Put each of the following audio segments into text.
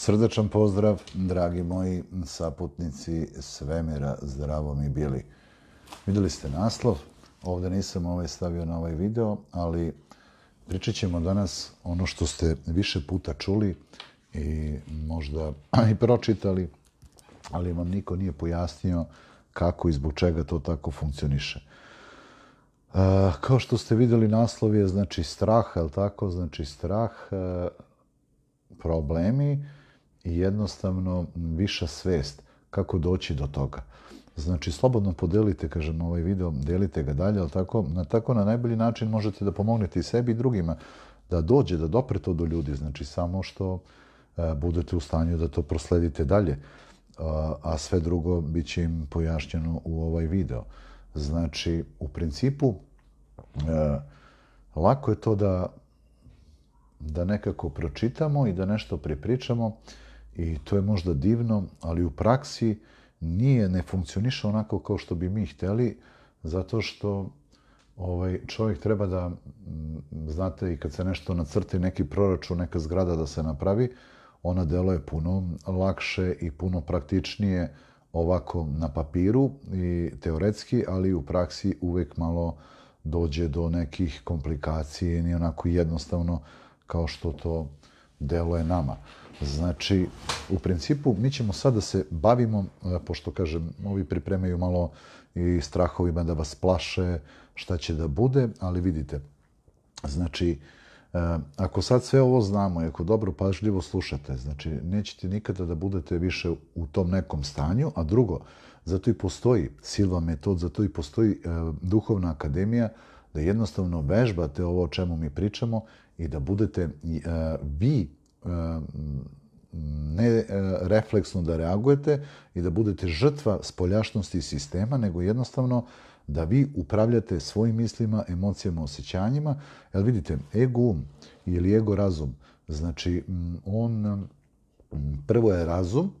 Srdečan pozdrav, dragi moji saputnici Svemira, zdravo mi bili. Vidjeli ste naslov, ovdje nisam ovaj stavio na ovaj video, ali pričat ćemo danas ono što ste više puta čuli i možda i pročitali, ali vam niko nije pojasnio kako i zbog čega to tako funkcioniše. E, kao što ste vidjeli, naslov je znači strah, je tako? Znači strah, uh, problemi, i jednostavno viša svest kako doći do toga. Znači, slobodno podelite, kažem, ovaj video, delite ga dalje, ali tako, na, tako na najbolji način možete da pomognete i sebi i drugima da dođe, da dopre to do ljudi, znači samo što e, budete u stanju da to prosledite dalje, e, a sve drugo bit će im pojašnjeno u ovaj video. Znači, u principu, e, lako je to da, da nekako pročitamo i da nešto pripričamo, e, I to je možda divno, ali u praksi nije, ne funkcioniše onako kao što bi mi hteli, zato što ovaj, čovjek treba da, znate, i kad se nešto nacrti, neki proračun, neka zgrada da se napravi, ona deluje puno lakše i puno praktičnije ovako na papiru i teoretski, ali u praksi uvek malo dođe do nekih komplikacije, ni onako jednostavno kao što to deluje nama. Znači, u principu, mi ćemo sad da se bavimo, e, pošto, kažem, ovi pripremaju malo i strahovima da vas plaše šta će da bude, ali vidite, znači, e, ako sad sve ovo znamo i ako dobro pažljivo slušate, znači, nećete nikada da budete više u tom nekom stanju, a drugo, zato i postoji Silva metod, zato i postoji e, Duhovna akademija, da jednostavno vežbate ovo o čemu mi pričamo i da budete vi ne eh, refleksno da reagujete i da budete žrtva spoljašnosti sistema, nego jednostavno da vi upravljate svojim mislima, emocijama, osjećanjima. Jel vidite, ego ili ego razum, znači on prvo je razum,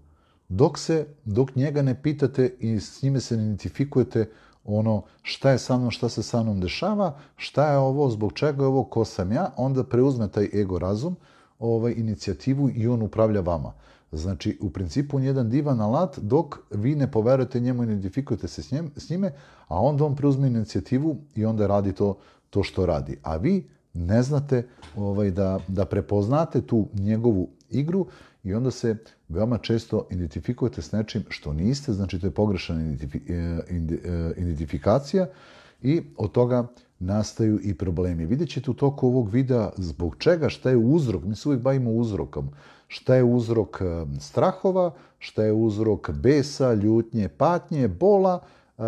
dok, se, dok njega ne pitate i s njime se identifikujete ono šta je sa mnom, šta se sa mnom dešava, šta je ovo, zbog čega je ovo, ko sam ja, onda preuzme taj ego razum, ovaj inicijativu i on upravlja vama. Znači, u principu on je jedan divan alat dok vi ne poverujete njemu i ne identifikujete se s s njime, a onda on preuzme inicijativu i onda radi to, to što radi. A vi ne znate ovaj, da, da prepoznate tu njegovu igru i onda se veoma često identifikujete s nečim što niste, znači to je pogrešana e, e, identifikacija i od toga nastaju i problemi. Vidjet ćete u toku ovog videa zbog čega, šta je uzrok, mi se uvijek bavimo uzrokom, šta je uzrok eh, strahova, šta je uzrok besa, ljutnje, patnje, bola, eh,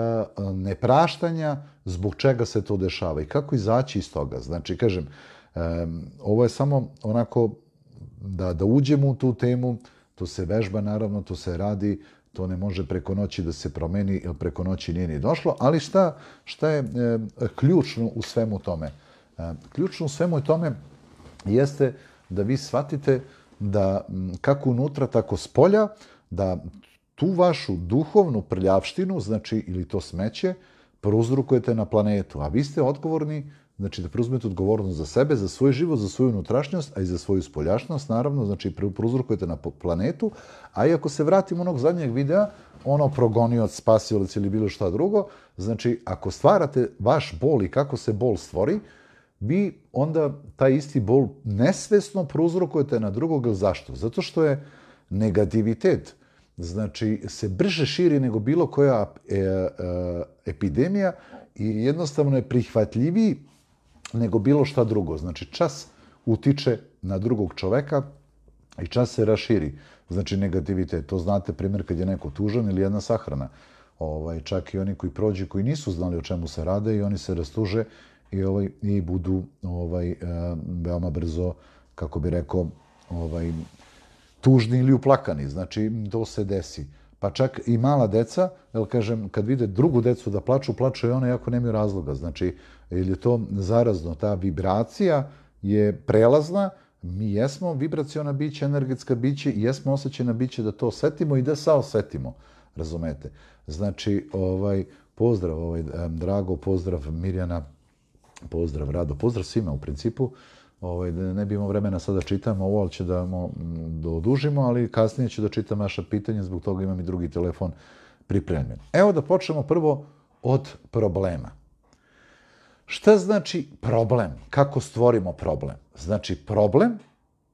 nepraštanja, zbog čega se to dešava i kako izaći iz toga. Znači, kažem, ovo je samo onako da, da uđemo u tu temu, to se vežba naravno, to se radi, to ne može preko noći da se promeni, jer preko noći nije ni došlo, ali šta, šta je e, ključno u svemu tome? E, ključno u svemu tome jeste da vi shvatite da kako unutra, tako spolja, da tu vašu duhovnu prljavštinu, znači ili to smeće, prouzrukujete na planetu, a vi ste odgovorni znači da preuzmete odgovornost za sebe, za svoj život, za svoju unutrašnjost, a i za svoju spoljašnjost, naravno, znači preuzrukujete na planetu, a i ako se vratimo onog zadnjeg videa, ono progonioc, spasilac ili bilo šta drugo, znači ako stvarate vaš bol i kako se bol stvori, vi onda taj isti bol nesvesno preuzrukujete na drugog ili zašto? Zato što je negativitet, znači se brže širi nego bilo koja e, e, epidemija i jednostavno je prihvatljiviji nego bilo šta drugo. Znači, čas utiče na drugog čoveka i čas se raširi. Znači, negativitet. To znate, primjer, kad je neko tužan ili jedna sahrana. Ovaj, čak i oni koji prođu, koji nisu znali o čemu se rade i oni se rastuže i, ovaj, i budu ovaj, eh, veoma brzo, kako bi rekao, ovaj, tužni ili uplakani. Znači, to se desi pa čak i mala deca, jel kažem, kad vide drugu decu da plaču, plaču i one jako nemaju razloga. Znači, ili je to zarazno, ta vibracija je prelazna, mi jesmo vibraciona biće, energetska bića, jesmo osjećena biće da to osetimo i da saosetimo, razumete? Znači, ovaj, pozdrav, ovaj, drago, pozdrav Mirjana, pozdrav Rado, pozdrav svima u principu ovaj, ne bi imao vremena sada da čitam ovo, ali će da, da odužimo, ali kasnije ću da čitam vaše pitanje, zbog toga imam i drugi telefon pripremljen. Evo da počnemo prvo od problema. Šta znači problem? Kako stvorimo problem? Znači problem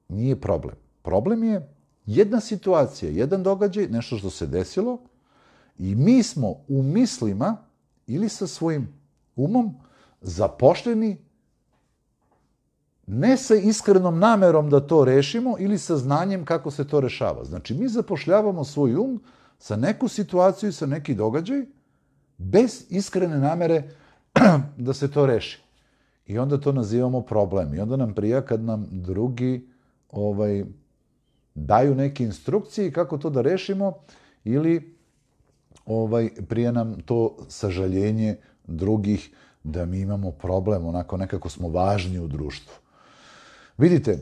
nije problem. Problem je jedna situacija, jedan događaj, nešto što se desilo i mi smo u mislima ili sa svojim umom zapošljeni ne sa iskrenom namerom da to rešimo ili sa znanjem kako se to rešava. Znači, mi zapošljavamo svoj um sa neku situaciju, sa neki događaj, bez iskrene namere da se to reši. I onda to nazivamo problem. I onda nam prija kad nam drugi ovaj, daju neke instrukcije kako to da rešimo ili ovaj, prija nam to sažaljenje drugih da mi imamo problem, onako nekako smo važni u društvu. Vidite,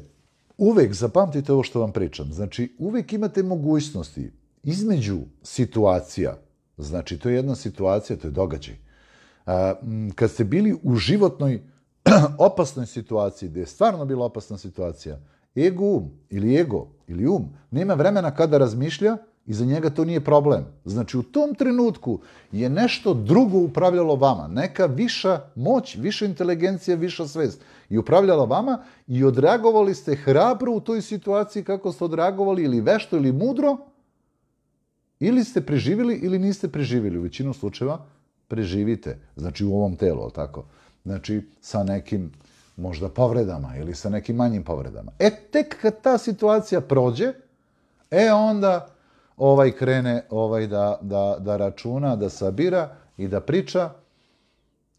uvek zapamtite ovo što vam pričam. Znači, uvek imate mogućnosti između situacija, znači to je jedna situacija, to je događaj, a, kad ste bili u životnoj opasnoj situaciji, gdje je stvarno bila opasna situacija, ego um ili ego ili um nema vremena kada razmišlja i za njega to nije problem. Znači u tom trenutku je nešto drugo upravljalo vama, neka viša moć, viša inteligencija, viša svest i upravljala vama i odreagovali ste hrabro u toj situaciji kako ste odreagovali ili vešto ili mudro ili ste preživili ili niste preživili. U većinu slučajeva preživite. Znači u ovom telu, tako? Znači sa nekim možda povredama ili sa nekim manjim povredama. E tek kad ta situacija prođe, e onda ovaj krene ovaj da, da, da računa, da sabira i da priča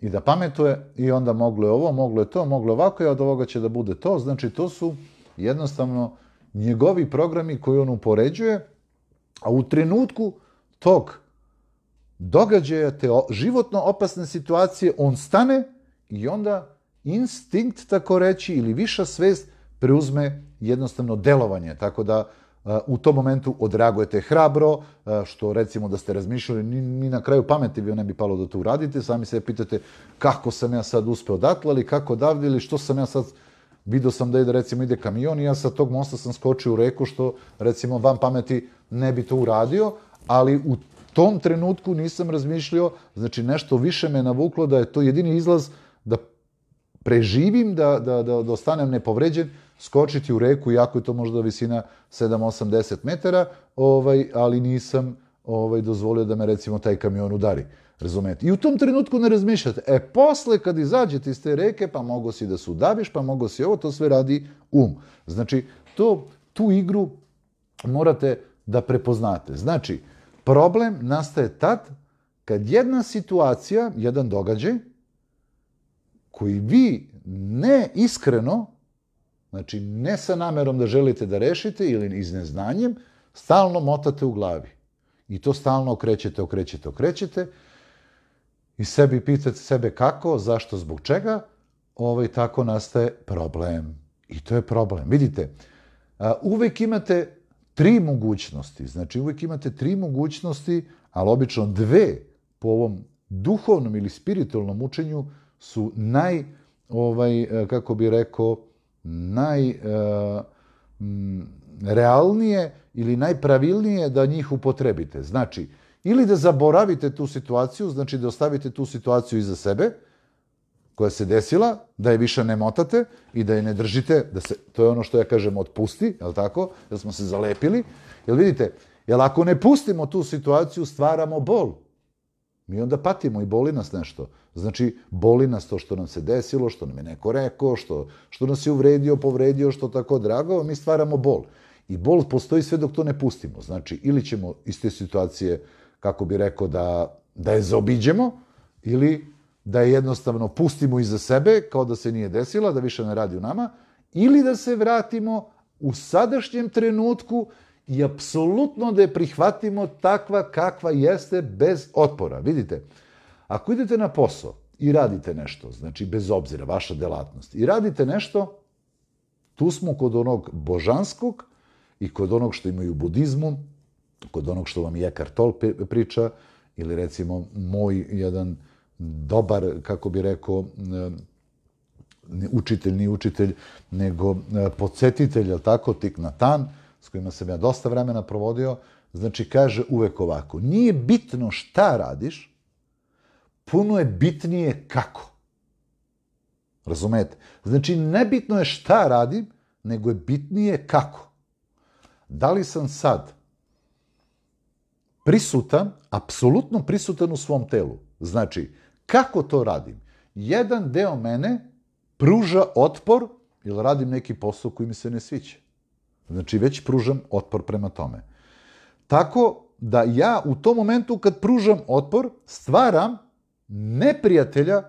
i da pametuje i onda moglo je ovo, moglo je to, moglo je ovako i od ovoga će da bude to. Znači to su jednostavno njegovi programi koji on upoređuje, a u trenutku tog događaja te životno opasne situacije on stane i onda instinkt tako reći ili viša svest preuzme jednostavno delovanje. Tako da u tom momentu odreagujete hrabro, e, što recimo da ste razmišljali, ni, na kraju pameti bi ne bi palo da to uradite, sami se pitate kako sam ja sad uspeo datle, ali kako davde, ili što sam ja sad, vidio sam da ide recimo ide kamion i ja sa tog mosta sam skočio u reku, što recimo vam pameti ne bi to uradio, ali u tom trenutku nisam razmišljio, znači nešto više me navuklo da je to jedini izlaz da preživim, da, da, da, da ostanem nepovređen, skočiti u reku, iako je to možda visina 7-80 metara, ovaj, ali nisam ovaj, dozvolio da me recimo taj kamion udari. Razumete? I u tom trenutku ne razmišljate. E, posle kad izađete iz te reke, pa mogo si da se udaviš, pa mogo si ovo, to sve radi um. Znači, to, tu igru morate da prepoznate. Znači, problem nastaje tad kad jedna situacija, jedan događaj, koji vi ne iskreno Znači, ne sa namerom da želite da rešite ili iz neznanjem, stalno motate u glavi. I to stalno okrećete, okrećete, okrećete. I sebi pitate sebe kako, zašto, zbog čega. Ovaj, tako nastaje problem. I to je problem. Vidite, uvek imate tri mogućnosti. Znači, uvek imate tri mogućnosti, ali obično dve po ovom duhovnom ili spiritualnom učenju su naj, ovaj, kako bi rekao, najrealnije eh, mm, e, ili najpravilnije da njih upotrebite. Znači, ili da zaboravite tu situaciju, znači da ostavite tu situaciju iza sebe, koja se desila, da je više ne motate i da je ne držite, da se, to je ono što ja kažem, otpusti, je tako? Da smo se zalepili. Jel vidite, jel ako ne pustimo tu situaciju, stvaramo bol mi onda patimo i boli nas nešto. Znači, boli nas to što nam se desilo, što nam je neko rekao, što, što nas je uvredio, povredio, što tako drago, mi stvaramo bol. I bol postoji sve dok to ne pustimo. Znači, ili ćemo iz te situacije, kako bi rekao, da, da je zobiđemo, ili da je jednostavno pustimo iza sebe, kao da se nije desila, da više ne radi u nama, ili da se vratimo u sadašnjem trenutku, i apsolutno da je prihvatimo takva kakva jeste bez otpora. Vidite, ako idete na posao i radite nešto, znači bez obzira vaša delatnost, i radite nešto, tu smo kod onog božanskog i kod onog što imaju budizmu, kod onog što vam je kartol priča, ili recimo moj jedan dobar, kako bi rekao, ne učitelj, ni učitelj, nego e, podsjetitelj, tako, tik na tan, s kojima sam ja dosta vremena provodio, znači kaže uvek ovako, nije bitno šta radiš, puno je bitnije kako. Razumete? Znači, nebitno je šta radim, nego je bitnije kako. Da li sam sad prisutan, apsolutno prisutan u svom telu? Znači, kako to radim? Jedan deo mene pruža otpor ili radim neki posao koji mi se ne sviđa. Znači, već pružam otpor prema tome. Tako da ja u tom momentu kad pružam otpor, stvaram neprijatelja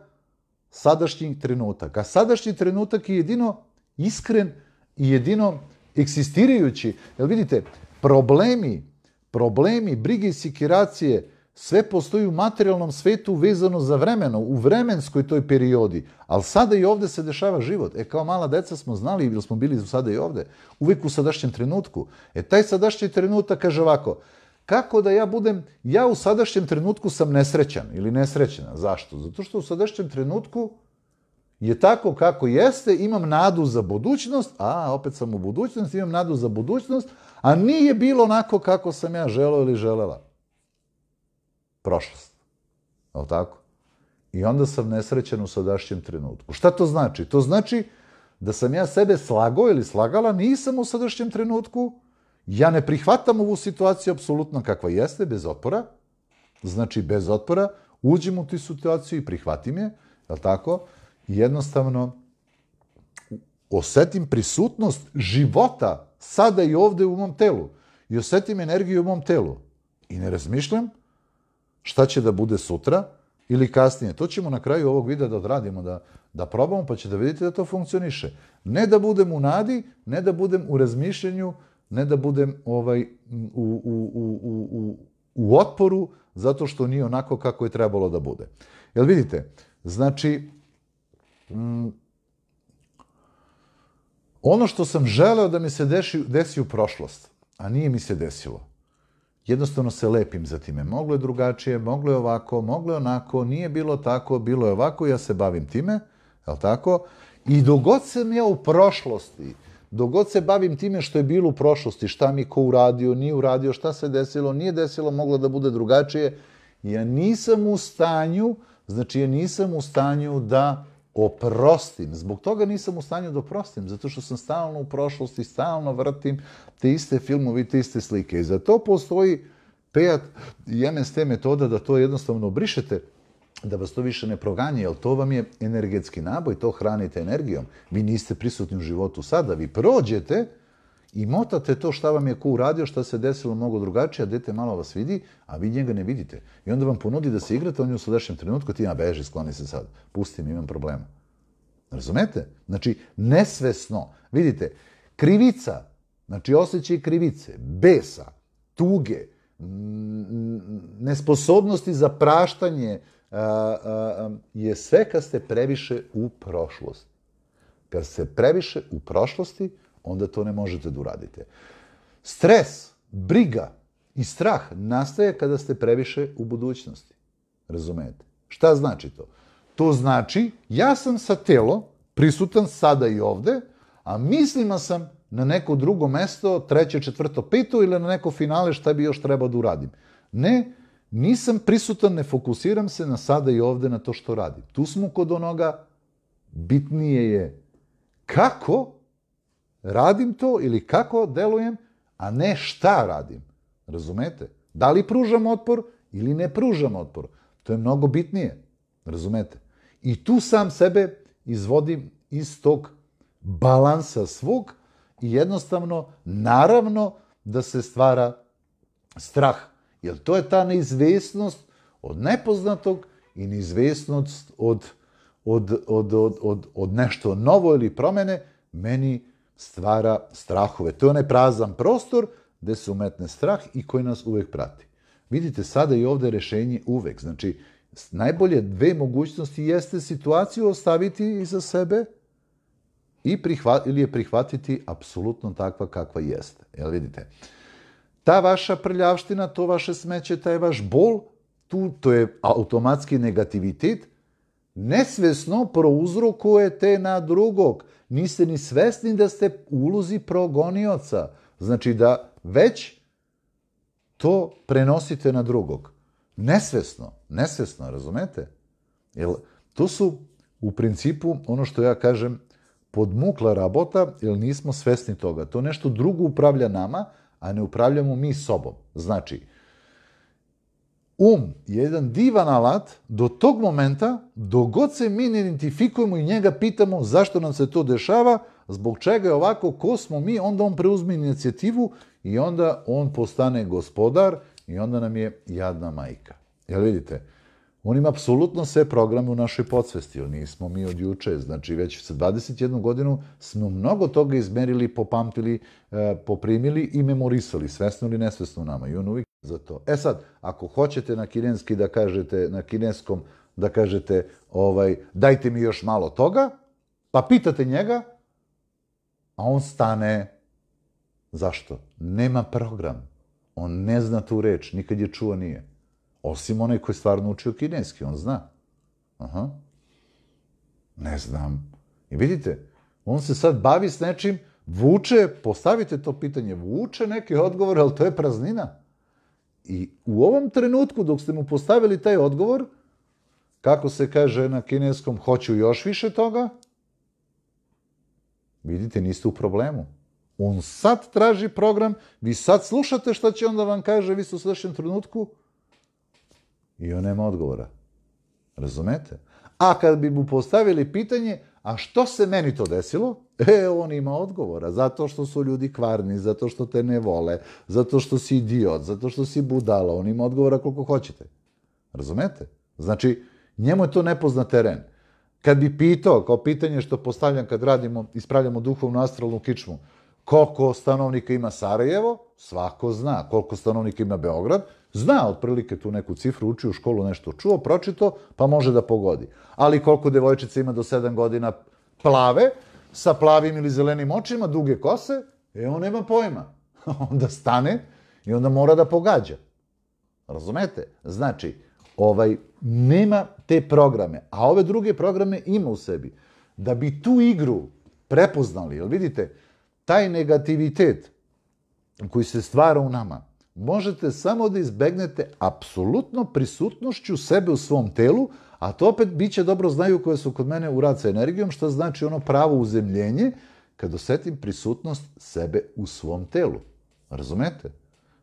sadašnjih trenutaka. Sadašnji trenutak je jedino iskren i jedino eksistirajući. Jel vidite, problemi, problemi, brige i sikiracije, sve postoji u materijalnom svetu vezano za vremeno, u vremenskoj toj periodi. Ali sada i ovde se dešava život. E, kao mala deca smo znali ili smo bili sada i ovde, uvijek u sadašnjem trenutku. E, taj sadašnji trenutak kaže ovako, kako da ja budem, ja u sadašnjem trenutku sam nesrećan ili nesrećena. Zašto? Zato što u sadašnjem trenutku je tako kako jeste, imam nadu za budućnost, a opet sam u budućnosti, imam nadu za budućnost, a nije bilo onako kako sam ja želeo ili želela prošlost. Je tako? I onda sam nesrećen u sadašnjem trenutku. Šta to znači? To znači da sam ja sebe slago ili slagala, nisam u sadašnjem trenutku, ja ne prihvatam ovu situaciju apsolutno kakva jeste, bez otpora, znači bez otpora, uđem u tu situaciju i prihvatim je, je tako? I jednostavno osetim prisutnost života sada i ovde u mom telu i osetim energiju u mom telu i ne razmišljam, šta će da bude sutra ili kasnije. To ćemo na kraju ovog videa da odradimo, da, da probamo, pa ćete vidjeti da to funkcioniše. Ne da budem u nadi, ne da budem u razmišljenju, ne da budem ovaj, u, u, u, u, u, u otporu, zato što nije onako kako je trebalo da bude. Jel vidite, znači, mm, ono što sam želeo da mi se deši, desi u prošlost, a nije mi se desilo, jednostavno se lepim za time. Moglo je drugačije, moglo je ovako, moglo je onako, nije bilo tako, bilo je ovako, ja se bavim time, je tako? I dogod sam ja u prošlosti, dogod se bavim time što je bilo u prošlosti, šta mi ko uradio, nije uradio, šta se desilo, nije desilo, moglo da bude drugačije, ja nisam u stanju, znači ja nisam u stanju da oprostim. Zbog toga nisam u stanju da oprostim, zato što sam stalno u prošlosti, stalno vrtim te iste filmove i te iste slike. I za to postoji PEAT i MST metoda da to jednostavno obrišete, da vas to više ne proganje, jer to vam je energetski naboj, to hranite energijom. Vi niste prisutni u životu sada, vi prođete, I motate to šta vam je ko uradio, šta se desilo mnogo drugačije, a dete malo vas vidi, a vi njega ne vidite. I onda vam ponudi da se igrate, on je u sljedećem trenutku, ti ima beži, skloni se sad, pusti mi, imam problema. Razumete? Znači, nesvesno, vidite, krivica, znači osjećaj krivice, besa, tuge, mm, nesposobnosti za praštanje je sve kad ste previše u prošlosti. Kad ste previše u prošlosti, onda to ne možete da uradite. Stres, briga i strah nastaje kada ste previše u budućnosti. Razumete? Šta znači to? To znači, ja sam sa telo, prisutan sada i ovde, a mislima sam na neko drugo mesto, treće, četvrto, peto ili na neko finale šta bi još trebao da uradim. Ne, nisam prisutan, ne fokusiram se na sada i ovde na to što radim. Tu smo kod onoga, bitnije je kako radim to ili kako delujem, a ne šta radim. Razumete? Da li pružam otpor ili ne pružam otpor? To je mnogo bitnije. Razumete? I tu sam sebe izvodim iz tog balansa svog i jednostavno, naravno, da se stvara strah. Jer to je ta neizvesnost od nepoznatog i neizvesnost od, od, od, od, od, od nešto novo ili promene, meni stvara strahove. To je onaj prazan prostor gde se umetne strah i koji nas uvek prati. Vidite, sada i ovde rešenje uvek. Znači, najbolje dve mogućnosti jeste situaciju ostaviti iza sebe i prihva, ili je prihvatiti apsolutno takva kakva jeste. Jel vidite? Ta vaša prljavština, to vaše smeće, taj vaš bol, tu to je automatski negativitet, nesvesno prouzrokuje te na drugog niste ni svesni da ste uluzi progonioca. Znači da već to prenosite na drugog. Nesvesno, nesvesno, razumete? Jer to su u principu ono što ja kažem podmukla rabota, jer nismo svesni toga. To nešto drugo upravlja nama, a ne upravljamo mi sobom. Znači, um je jedan divan alat do tog momenta, dogod se mi ne identifikujemo i njega pitamo zašto nam se to dešava, zbog čega je ovako, ko smo mi, onda on preuzme inicijativu i onda on postane gospodar i onda nam je jadna majka. Jel vidite, on ima apsolutno sve programe u našoj podsvesti, ali nismo mi od juče, znači već sa 21 godinu smo mnogo toga izmerili, popamtili, eh, poprimili i memorisali, svesno ili nesvesno u nama. I on uvijek za to. E sad, ako hoćete na kineski da kažete, na kineskom da kažete, ovaj, dajte mi još malo toga, pa pitate njega, a on stane. Zašto? Nema program. On ne zna tu reč, nikad je čuo nije. Osim onaj koji stvarno učio kineski, on zna. Aha. Ne znam. I vidite, on se sad bavi s nečim, vuče, postavite to pitanje, vuče neke odgovore, ali to je praznina. I u ovom trenutku dok ste mu postavili taj odgovor, kako se kaže na kineskom, hoću još više toga, vidite, niste u problemu. On sad traži program, vi sad slušate šta će on da vam kaže, vi ste u sljedećem trenutku i on nema odgovora. Razumete? A kad bi mu postavili pitanje, A što se meni to desilo? E, on ima odgovora. Zato što su ljudi kvarni, zato što te ne vole, zato što si idiot, zato što si budala. On ima odgovora koliko hoćete. Razumete? Znači, njemu je to nepoznat teren. Kad bi pitao, kao pitanje što postavljam kad radimo, ispravljamo duhovnu astralnu kičmu, koliko stanovnika ima Sarajevo, svako zna. Koliko stanovnika ima Beograd, zna otprilike tu neku cifru, uči u školu nešto čuo, pročito, pa može da pogodi. Ali koliko devojčica ima do 7 godina plave, sa plavim ili zelenim očima, duge kose, e, on nema pojma. onda stane i onda mora da pogađa. Razumete? Znači, ovaj, nema te programe, a ove druge programe ima u sebi. Da bi tu igru prepoznali, jel vidite, taj negativitet koji se stvara u nama, možete samo da izbegnete apsolutno prisutnošću sebe u svom telu, a to opet će dobro znaju koje su kod mene u rad sa energijom, što znači ono pravo uzemljenje kad osetim prisutnost sebe u svom telu. Razumete?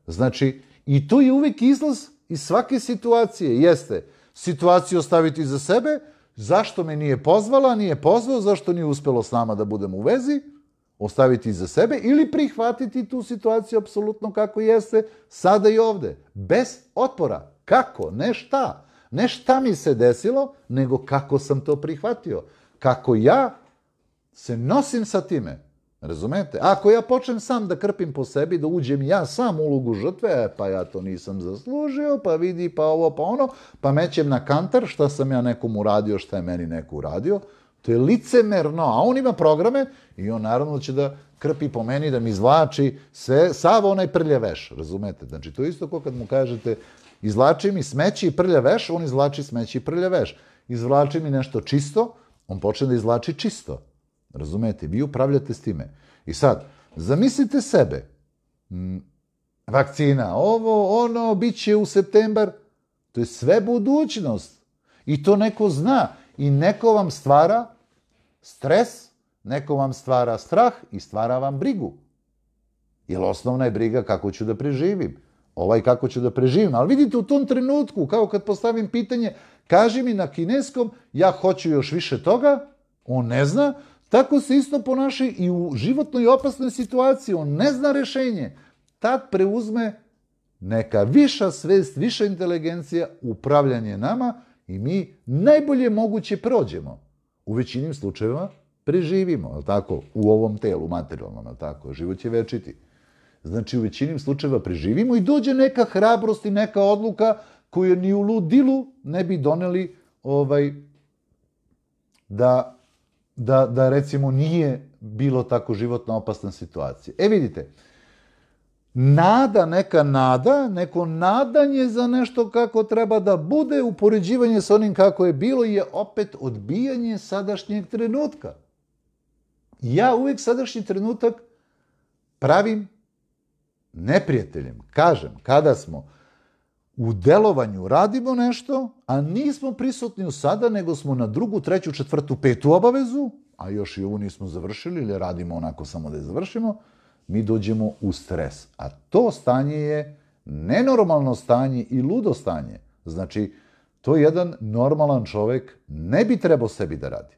Znači, i to je uvijek izlaz iz svake situacije. Jeste, situaciju ostaviti za sebe, zašto me nije pozvala, nije pozvao, zašto nije uspjelo s nama da budem u vezi, ostaviti za sebe ili prihvatiti tu situaciju apsolutno kako jeste sada i ovde. Bez otpora. Kako? Ne šta. Ne šta mi se desilo, nego kako sam to prihvatio. Kako ja se nosim sa time. Razumete? Ako ja počnem sam da krpim po sebi, da uđem ja sam u ulogu žrtve, e, pa ja to nisam zaslužio, pa vidi, pa ovo, pa ono, pa mećem na kantar šta sam ja nekom uradio, šta je meni neko uradio, To je licemerno, a on ima programe i on naravno će da krpi po meni, da mi izvlači sve, sav onaj prlja veš, razumete? Znači, to je isto ko kad mu kažete, izvlači mi smeći i prlja veš, on izvlači smeći i prlja veš. Izvlači mi nešto čisto, on počne da izvlači čisto. Razumete? Vi upravljate s time. I sad, zamislite sebe. Mm, vakcina, ovo, ono, bit će u septembar. To je sve budućnost. I to neko zna. I neko vam stvara stres, neko vam stvara strah i stvara vam brigu. Jer osnovna je briga kako ću da preživim. Ovaj kako ću da preživim. Ali vidite u tom trenutku, kao kad postavim pitanje, kaži mi na kineskom, ja hoću još više toga, on ne zna, tako se isto ponaša i u životnoj opasnoj situaciji, on ne zna rešenje. Tad preuzme neka viša svest, viša inteligencija, upravljanje nama i mi najbolje moguće prođemo u većinim slučajeva preživimo, je tako, u ovom telu materijalnom, je tako, život će večiti. Znači, u većinim slučajeva preživimo i dođe neka hrabrost i neka odluka koju ni u ludilu ne bi doneli ovaj, da, da, da recimo nije bilo tako životno opasna situacija. E vidite, nada, neka nada, neko nadanje za nešto kako treba da bude, upoređivanje sa onim kako je bilo je opet odbijanje sadašnjeg trenutka. Ja uvijek sadašnji trenutak pravim neprijateljem. Kažem, kada smo u delovanju, radimo nešto, a nismo prisutni u sada, nego smo na drugu, treću, četvrtu, petu obavezu, a još i ovu nismo završili ili radimo onako samo da je završimo, mi dođemo u stres. A to stanje je nenormalno stanje i ludo stanje. Znači, to jedan normalan čovek ne bi trebao sebi da radi.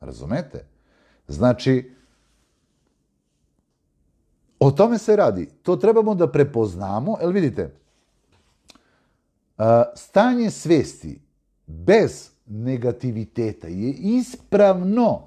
Razumete? Znači, o tome se radi. To trebamo da prepoznamo. Jel vidite, e, stanje svesti bez negativiteta je ispravno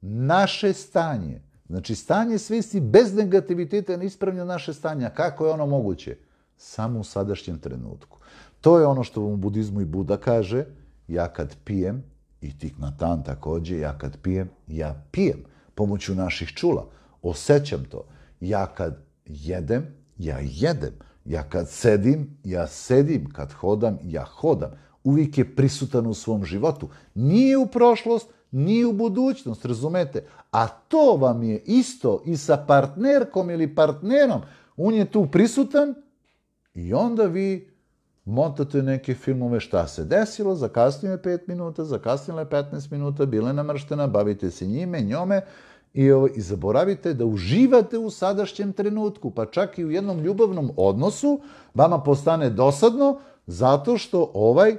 naše stanje. Znači, stanje svesti bez negativiteta ne ispravlja naše stanje. A kako je ono moguće? Samo u sadašnjem trenutku. To je ono što u budizmu i Buda kaže, ja kad pijem, i tik na tan takođe, ja kad pijem, ja pijem pomoću naših čula. Osećam to. Ja kad jedem, ja jedem. Ja kad sedim, ja sedim. Kad hodam, ja hodam. Uvijek je prisutan u svom životu. Nije u prošlost, nije u budućnost, razumete? A to vam je isto i sa partnerkom ili partnerom. On je tu prisutan i onda vi montate neke filmove šta se desilo, zakasnije je 5 minuta, zakasnije je 15 minuta, bile namrštena, bavite se njime, njome i, ovo, i zaboravite da uživate u sadašnjem trenutku, pa čak i u jednom ljubavnom odnosu vama postane dosadno zato što ovaj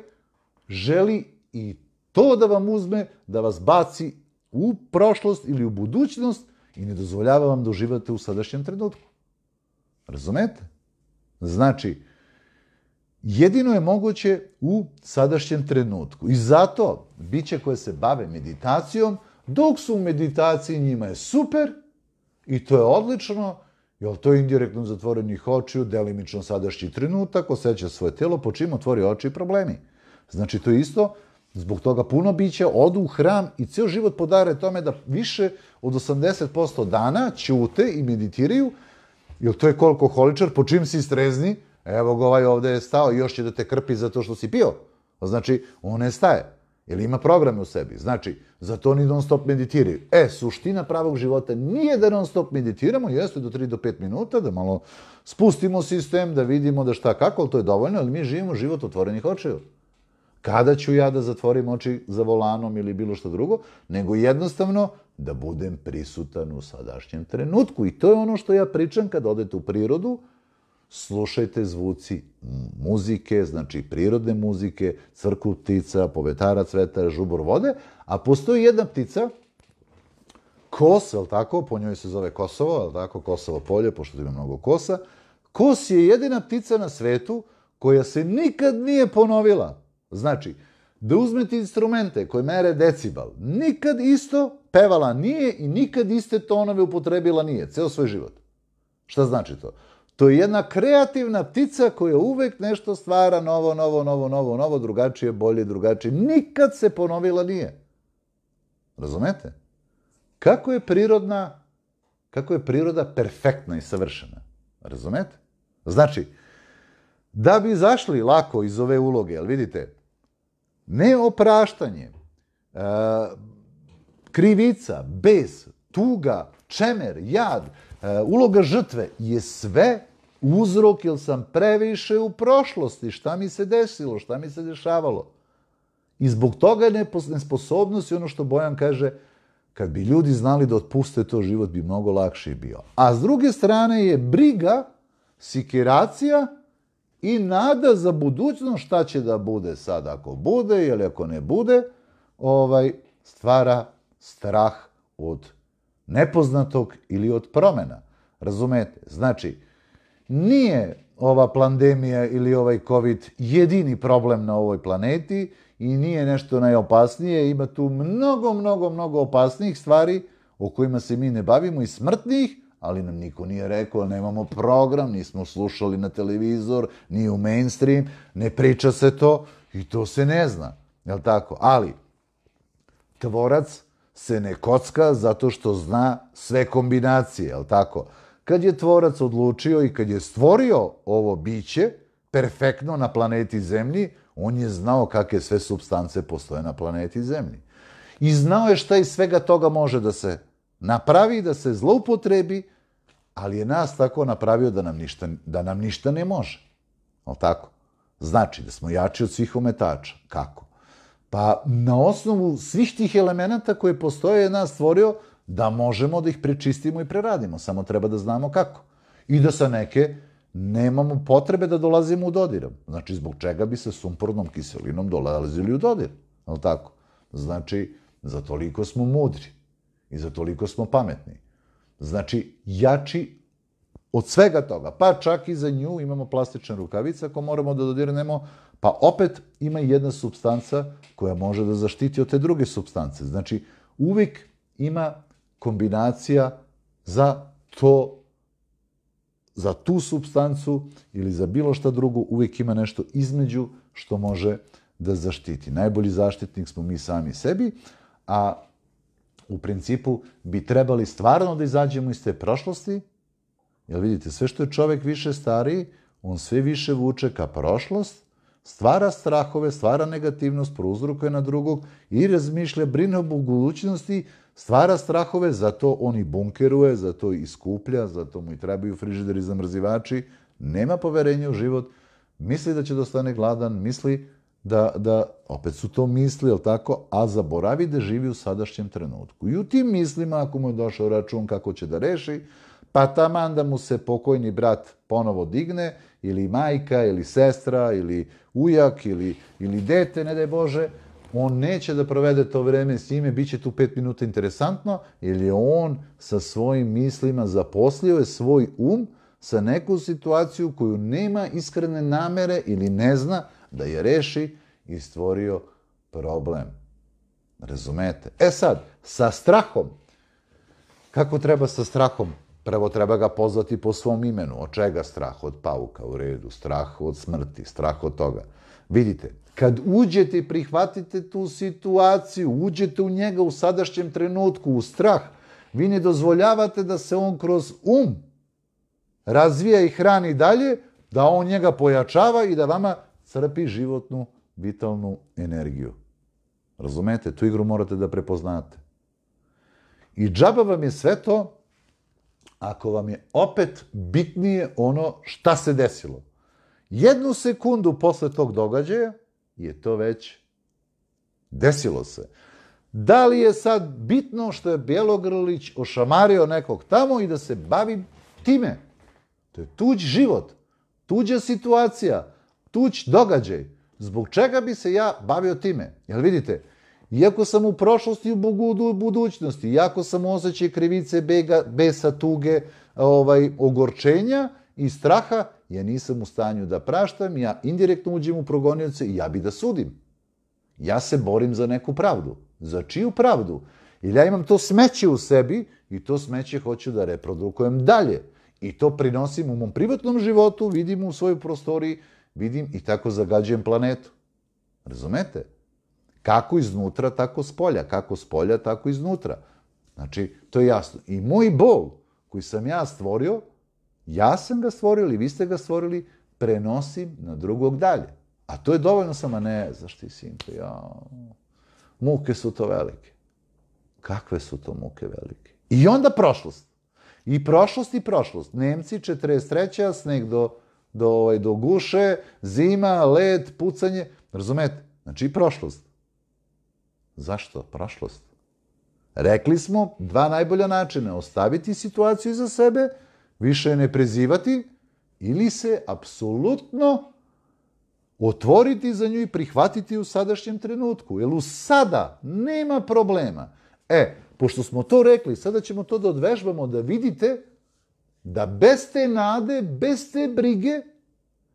želi i to da vam uzme, da vas baci u prošlost ili u budućnost i ne dozvoljava vam da uživate u sadašnjem trenutku. Razumete? Znači, jedino je moguće u sadašnjem trenutku. I zato biće koje se bave meditacijom, dok su u meditaciji njima je super i to je odlično, jer to je indirektno zatvorenih očiju, delimično sadašnji trenutak, osjeća svoje telo, po čim otvori oči i problemi. Znači, to je isto Zbog toga puno biće, odu u hram i ceo život podare tome da više od 80% dana ćute i meditiraju, Jel to je koliko holičar, po čim si strezni, evo ga ovaj ovde je stao i još će da te krpi za to što si pio. Znači, on ne staje. Ili ima programe u sebi. Znači, za to ni non stop meditiraju. E, suština pravog života nije da non stop meditiramo, jeste do 3 do 5 minuta, da malo spustimo sistem, da vidimo da šta kako, ali to je dovoljno, ali mi živimo život otvorenih očeju kada ću ja da zatvorim oči za volanom ili bilo što drugo, nego jednostavno da budem prisutan u sadašnjem trenutku. I to je ono što ja pričam kad odete u prirodu, slušajte zvuci muzike, znači prirodne muzike, crku ptica, povetara cveta, žubor vode, a postoji jedna ptica, kos, je tako, po njoj se zove Kosovo, je tako, Kosovo polje, pošto ima mnogo kosa, kos je jedina ptica na svetu koja se nikad nije ponovila, Znači, da uzmete instrumente koje mere decibel, nikad isto pevala nije i nikad iste tonove upotrebila nije, ceo svoj život. Šta znači to? To je jedna kreativna ptica koja uvek nešto stvara novo, novo, novo, novo, novo, drugačije, bolje, drugačije. Nikad se ponovila nije. Razumete? Kako je prirodna, kako je priroda perfektna i savršena? Razumete? Znači, da bi zašli lako iz ove uloge, ali vidite, neopraštanje, e, krivica, bez, tuga, čemer, jad, e, uloga žrtve je sve uzrok jer sam previše u prošlosti. Šta mi se desilo, šta mi se dešavalo? I zbog toga je nesposobnost i ono što Bojan kaže, kad bi ljudi znali da otpuste to, život bi mnogo lakše bio. A s druge strane je briga, sikiracija, i nada za budućnost šta će da bude sad ako bude ili ako ne bude, ovaj stvara strah od nepoznatog ili od promjena. Razumete? Znači, nije ova pandemija ili ovaj COVID jedini problem na ovoj planeti i nije nešto najopasnije. Ima tu mnogo, mnogo, mnogo opasnijih stvari o kojima se mi ne bavimo i smrtnih, ali nam niko nije rekao, nemamo program, nismo slušali na televizor, ni u mainstream, ne priča se to i to se ne zna. Jel tako? Ali, tvorac se ne kocka zato što zna sve kombinacije, jel tako? Kad je tvorac odlučio i kad je stvorio ovo biće, perfektno na planeti Zemlji, on je znao kakve sve substance postoje na planeti Zemlji. I znao je šta iz svega toga može da se napravi da se zloupotrebi, ali je nas tako napravio da nam ništa, da nam ništa ne može. Al tako? Znači da smo jači od svih ometača. Kako? Pa na osnovu svih tih elemenata koje postoje je nas stvorio da možemo da ih prečistimo i preradimo. Samo treba da znamo kako. I da sa neke nemamo potrebe da dolazimo u dodir. Znači, zbog čega bi se sumpornom kiselinom dolazili u dodir? Al tako? Znači, za toliko smo mudri i za toliko smo pametni. Znači, jači od svega toga, pa čak i za nju imamo plastične rukavice ako moramo da dodirnemo, pa opet ima jedna substanca koja može da zaštiti od te druge substance. Znači, uvijek ima kombinacija za to za tu substancu ili za bilo šta drugo, uvijek ima nešto između što može da zaštiti. Najbolji zaštitnik smo mi sami sebi, a u principu bi trebali stvarno da izađemo iz te prošlosti, jer vidite, sve što je čovek više stari, on sve više vuče ka prošlost, stvara strahove, stvara negativnost, prouzrukuje na drugog i razmišlja, brine o budućnosti, stvara strahove, zato on i bunkeruje, zato i skuplja, zato mu i trebaju frižideri zamrzivači, nema poverenja u život, misli da će dostane gladan, misli da, da opet su to misli, jel tako, a zaboravi da živi u sadašnjem trenutku. I u tim mislima, ako mu je došao račun kako će da reši, pa taman da mu se pokojni brat ponovo digne, ili majka, ili sestra, ili ujak, ili, ili dete, ne daj Bože, on neće da provede to vreme s njime, bit će tu pet minuta interesantno, jer je on sa svojim mislima zaposlio je svoj um sa neku situaciju koju nema iskrene namere ili ne zna, da je reši i stvorio problem. Razumete? E sad, sa strahom. Kako treba sa strahom? Prvo treba ga pozvati po svom imenu. Od čega strah? Od pauka u redu. Strah od smrti. Strah od toga. Vidite, kad uđete i prihvatite tu situaciju, uđete u njega u sadašnjem trenutku, u strah, vi ne dozvoljavate da se on kroz um razvija i hrani dalje, da on njega pojačava i da vama crpi životnu, vitalnu energiju. Razumete? Tu igru morate da prepoznate. I džaba vam je sve to ako vam je opet bitnije ono šta se desilo. Jednu sekundu posle tog događaja je to već desilo se. Da li je sad bitno što je Bjelogrlić ošamario nekog tamo i da se bavi time? To je tuđ život, tuđa situacija. Tuđa situacija tuć događaj. Zbog čega bi se ja bavio time? Jel vidite, iako sam u prošlosti, u u budućnosti, iako sam osjećaj krivice, bega, besa, tuge, ovaj, ogorčenja i straha, ja nisam u stanju da praštam, ja indirektno uđem u progonioce i ja bi da sudim. Ja se borim za neku pravdu. Za čiju pravdu? Jer ja imam to smeće u sebi i to smeće hoću da reprodukujem dalje. I to prinosim u mom privatnom životu, vidim u svojoj prostoriji, vidim i tako zagađujem planetu. Razumete? Kako iznutra, tako spolja. Kako spolja, tako iznutra. Znači, to je jasno. I moj bol koji sam ja stvorio, ja sam ga stvorio ili vi ste ga stvorili, prenosim na drugog dalje. A to je dovoljno samo, ne, zašto ti, sinko, ja... Muke su to velike. Kakve su to muke velike? I onda prošlost. I prošlost i prošlost. Nemci, 43. sneg do do, ovaj, do guše, zima, led, pucanje. Razumete? Znači i prošlost. Zašto? Prošlost. Rekli smo dva najbolja načina. Ostaviti situaciju iza sebe, više ne prezivati, ili se apsolutno otvoriti za nju i prihvatiti u sadašnjem trenutku. Jer u sada nema problema. E, pošto smo to rekli, sada ćemo to da odvežbamo da vidite da bez te nade, bez te brige,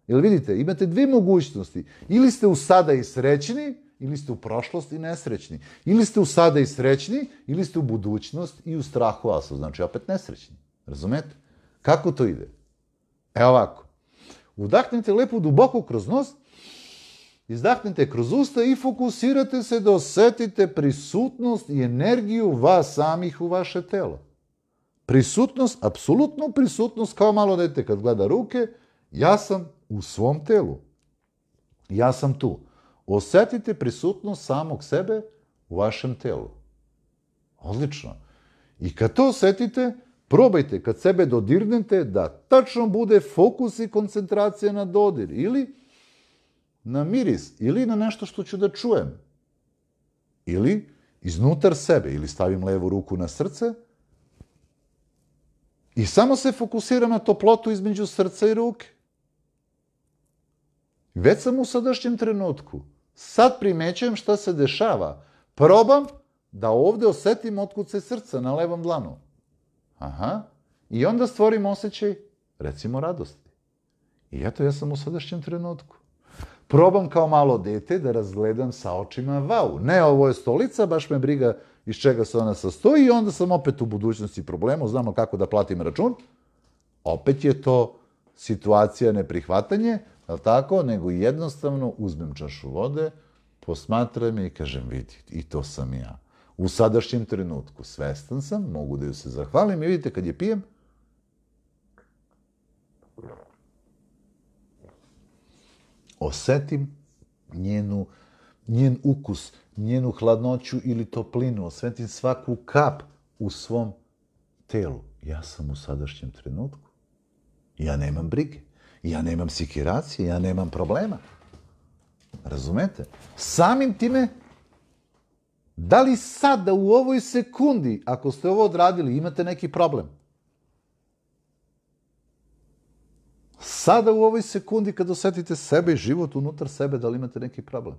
jer vidite, imate dvije mogućnosti. Ili ste u sada i srećni, ili ste u prošlost i nesrećni. Ili ste u sada i srećni, ili ste u budućnost i u strahu, a su znači opet nesrećni. Razumete? Kako to ide? E ovako. Udahnite lepo duboko kroz nos, izdahnite kroz usta i fokusirate se da osetite prisutnost i energiju vas samih u vaše telo prisutnost, apsolutnu prisutnost kao malo dete kad gleda ruke, ja sam u svom telu. Ja sam tu. Osetite prisutnost samog sebe u vašem telu. Odlično. I kad to osetite, probajte kad sebe dodirnete da tačno bude fokus i koncentracija na dodir ili na miris ili na nešto što ću da čujem. Ili iznutar sebe ili stavim levu ruku na srce, I samo se fokusiram na toplotu između srca i ruke. Već sam u sadašnjem trenutku. Sad primećujem šta se dešava. Probam da ovde osetim otkuce srca na levom dlanu. Aha. I onda stvorim osjećaj, recimo, radosti. I eto, ja sam u sadašnjem trenutku. Probam kao malo dete da razgledam sa očima vau. Ne, ovo je stolica, baš me briga iz čega se ona sastoji i onda sam opet u budućnosti problemu, znamo kako da platim račun, opet je to situacija neprihvatanje, je tako? Nego jednostavno uzmem čašu vode, posmatram je i kažem, vidi, i to sam ja. U sadašnjem trenutku svestan sam, mogu da ju se zahvalim i vidite kad je pijem, osetim njenu, njen ukus, njenu hladnoću ili toplinu, osvetim svaku kap u svom telu. Ja sam u sadašnjem trenutku. Ja nemam brige. Ja nemam sikiracije, ja nemam problema. Razumete? Samim time, da li sada u ovoj sekundi, ako ste ovo odradili, imate neki problem? Sada u ovoj sekundi kad osetite sebe i život unutar sebe, da li imate neki problem?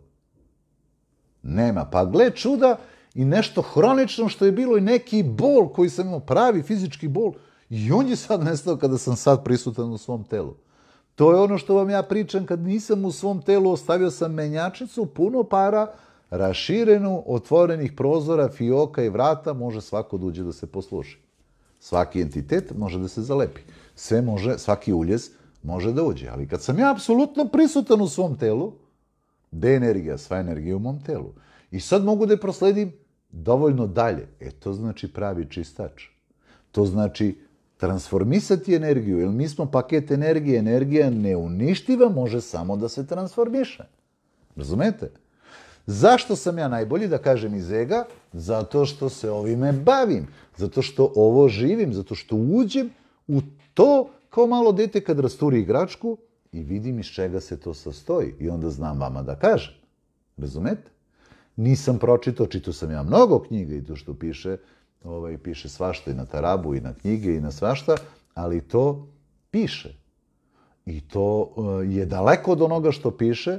Nema. Pa gle čuda i nešto hronično što je bilo i neki bol koji sam imao, pravi fizički bol, i on je sad nestao kada sam sad prisutan u svom telu. To je ono što vam ja pričam kad nisam u svom telu ostavio sam menjačicu, puno para, raširenu, otvorenih prozora, fioka i vrata, može svako duđe da se posluši. Svaki entitet može da se zalepi. Sve može, svaki uljez može da uđe. Ali kad sam ja apsolutno prisutan u svom telu, gde je energija, sva energija u mom telu. I sad mogu da je prosledim dovoljno dalje. E, to znači pravi čistač. To znači transformisati energiju, jer mi smo paket energije, energija neuništiva, može samo da se transformiše. Razumete? Zašto sam ja najbolji da kažem iz ega? Zato što se ovime bavim, zato što ovo živim, zato što uđem u to kao malo dete kad rasturi igračku, i vidim iz čega se to sastoji i onda znam vama da kažem. Razumete? Nisam pročito, čito sam ja mnogo knjiga i to što piše, ovaj, piše svašta i na tarabu i na knjige i na svašta, ali to piše. I to eh, je daleko od onoga što piše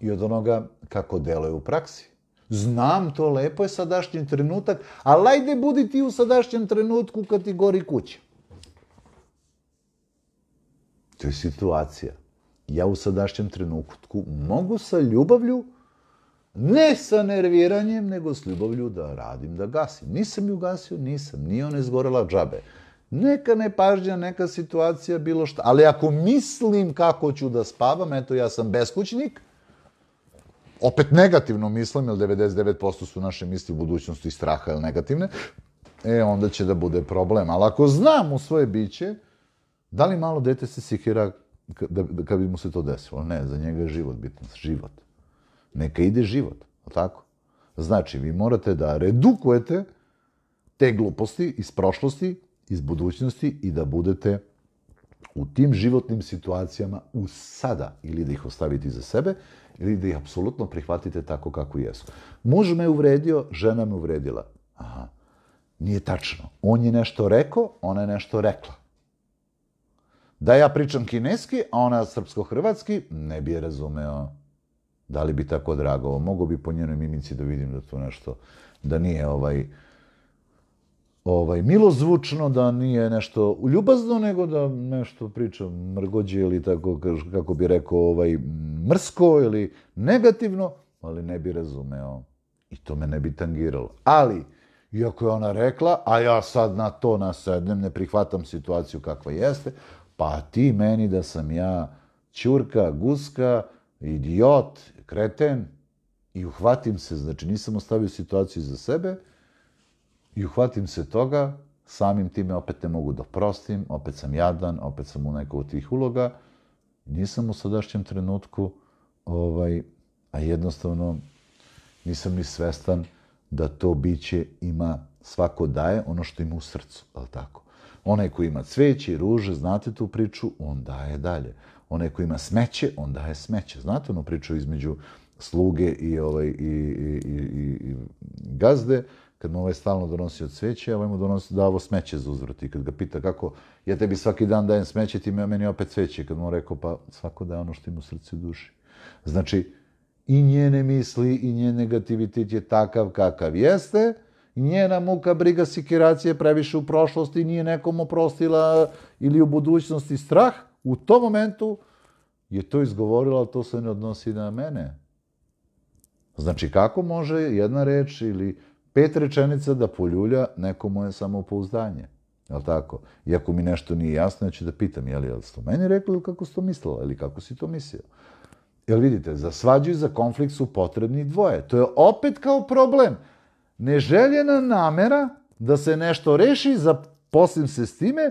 i od onoga kako deluje u praksi. Znam to, lepo je sadašnji trenutak, ali ajde budi ti u sadašnjem trenutku kad ti gori kuća. To je situacija ja u sadašnjem trenutku mogu sa ljubavlju, ne sa nerviranjem, nego s ljubavlju da radim, da gasim. Nisam ju gasio, nisam, nije ona izgorela džabe. Neka nepažnja, neka situacija, bilo šta. Ali ako mislim kako ću da spavam, eto ja sam beskućnik, opet negativno mislim, jer 99% su naše misli u budućnosti straha ili negativne, e, onda će da bude problem. Ali ako znam u svoje biće, da li malo dete se sikira da, da, kad bi mu se to desilo. Ne, za njega je život bitno. Život. Neka ide život. O tako? Znači, vi morate da redukujete te gluposti iz prošlosti, iz budućnosti i da budete u tim životnim situacijama u sada ili da ih ostavite za sebe ili da ih apsolutno prihvatite tako kako jesu. Muž me uvredio, žena me uvredila. Aha. Nije tačno. On je nešto rekao, ona je nešto rekla. Da ja pričam kineski, a ona srpsko-hrvatski, ne bi je razumeo. Da li bi tako drago? Mogu bi po njenoj mimici da vidim da to nešto, da nije ovaj, ovaj milozvučno, da nije nešto ljubazno, nego da nešto priča mrgođe ili tako, kako bi rekao, ovaj, mrsko ili negativno, ali ne bi razumeo. I to me ne bi tangiralo. Ali, iako je ona rekla, a ja sad na to nasednem, ne prihvatam situaciju kakva jeste, Pa ti meni da sam ja čurka, guska, idiot, kreten i uhvatim se, znači nisam ostavio situaciju za sebe i uhvatim se toga, samim time opet ne mogu da prostim, opet sam jadan, opet sam u nekog od tih uloga, nisam u sadašnjem trenutku, ovaj, a jednostavno nisam ni svestan da to biće ima svako daje ono što ima u srcu, ali tako? Onaj koji ima cveće i ruže, znate tu priču, on daje dalje. Onaj koji ima smeće, on daje smeće. Znate onu priču između sluge i, ovaj, i, i, i, i gazde, kad mu ovaj stalno donosi od cveće, ovaj mu donosi da ovo smeće za I Kad ga pita kako, ja tebi svaki dan dajem smeće, ti meni opet sveće. Kad mu rekao, pa svako daje ono što ima u srcu i duši. Znači, i njene misli i njen negativitet je takav kakav jeste, znači, njena muka briga sikiracije previše u prošlosti, nije nekom oprostila ili u budućnosti strah, u tom momentu je to izgovorila, ali to se ne odnosi na mene. Znači, kako može jedna reč ili pet rečenica da poljulja neko moje samopouzdanje? Je tako? I ako mi nešto nije jasno, ja ću da pitam, je li, li to meni rekli ili kako si to mislila ili kako si to mislio? Jel vidite, za svađu i za konflikt su potrebni dvoje. To je opet kao problem. Problem neželjena namera da se nešto reši, zaposlim se s time,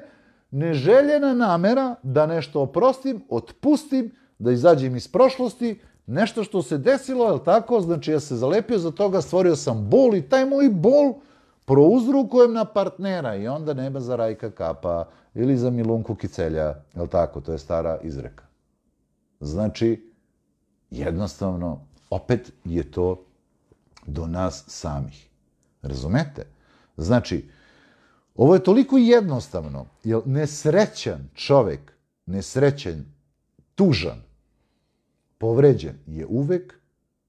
neželjena namera da nešto oprostim, otpustim, da izađem iz prošlosti, nešto što se desilo, je li tako? Znači ja se zalepio za toga, stvorio sam bol i taj moj bol prouzrukujem na partnera i onda nema za Rajka Kapa ili za Milunku Kicelja, je li tako? To je stara izreka. Znači, jednostavno, opet je to do nas samih. Razumete? Znači, ovo je toliko jednostavno, jer nesrećan čovek, nesrećan, tužan, povređen je uvek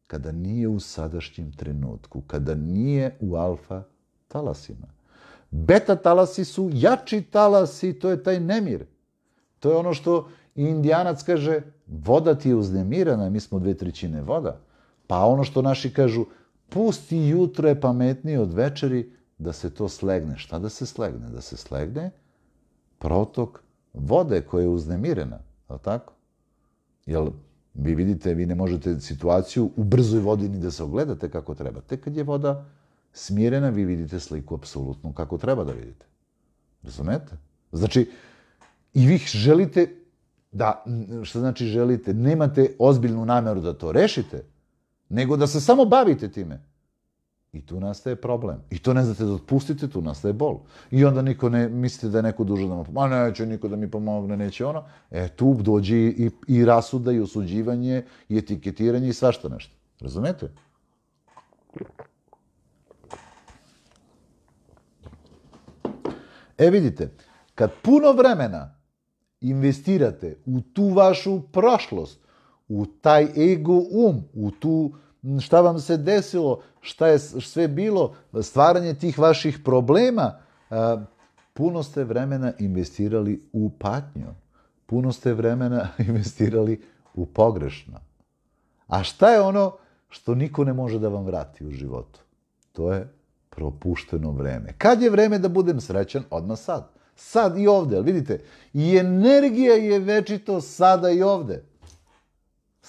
kada nije u sadašnjem trenutku, kada nije u alfa talasima. Beta talasi su jači talasi, to je taj nemir. To je ono što indijanac kaže, voda ti je uznemirana, mi smo dve trećine voda. Pa ono što naši kažu, pusti jutro je pametnije od večeri da se to slegne. Šta da se slegne? Da se slegne protok vode koja je uznemirena. Je tako? Jel vi vidite, vi ne možete situaciju u brzoj vodi ni da se ogledate kako treba. Tek kad je voda smirena, vi vidite sliku apsolutno kako treba da vidite. Razumete? Znači, i vi želite da, što znači želite, nemate ozbiljnu nameru da to rešite, nego da se samo bavite time. I tu nastaje problem. I to ne znate da otpustite, tu nastaje bol. I onda niko ne mislite da je neko dužan da vam pomogne, neće niko da mi pomogne, neće ono. E, tu dođe i, i rasuda, i osuđivanje, i etiketiranje, i svašta nešto. Razumete? E, vidite, kad puno vremena investirate u tu vašu prošlost, u taj ego um, u tu šta vam se desilo, šta je sve bilo, stvaranje tih vaših problema, eh, puno ste vremena investirali u patnju. Puno ste vremena investirali u pogrešno. A šta je ono što niko ne može da vam vrati u životu? To je propušteno vreme. Kad je vreme da budem srećan? Odmah sad. Sad i ovde, ali vidite, i energija je večito sada i ovde.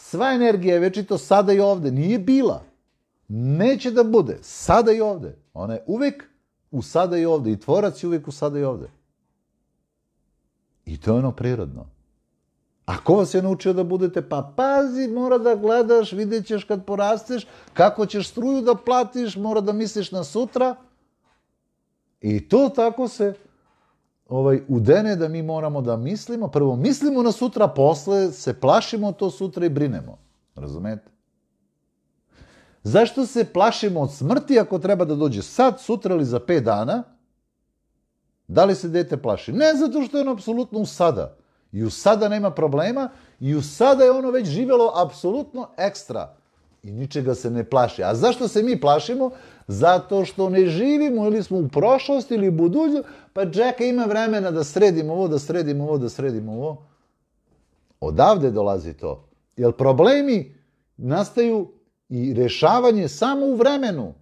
Sva energija je večito sada i ovde. Nije bila. Neće da bude. Sada i ovde. Ona je uvek u sada i ovde. I tvorac je uvek u sada i ovde. I to je ono prirodno. A ko vas je naučio da budete? Pa pazi, mora da gledaš, vidjet ćeš kad porasteš, kako ćeš struju da platiš, mora da misliš na sutra. I to tako se ovaj, udene da mi moramo da mislimo. Prvo mislimo na sutra, posle se plašimo to sutra i brinemo. Razumete? Zašto se plašimo od smrti ako treba da dođe sad, sutra ili za pet dana? Da li se dete plaši? Ne zato što je ono apsolutno u sada. I u sada nema problema i u sada je ono već živjelo apsolutno ekstra i ničega se ne plaši. A zašto se mi plašimo? Zato što ne živimo ili smo u prošlosti ili u budućnosti, pa džeka ima vremena da sredimo ovo, da sredimo ovo, da sredimo ovo. Odavde dolazi to. Jer problemi nastaju i rešavanje samo u vremenu,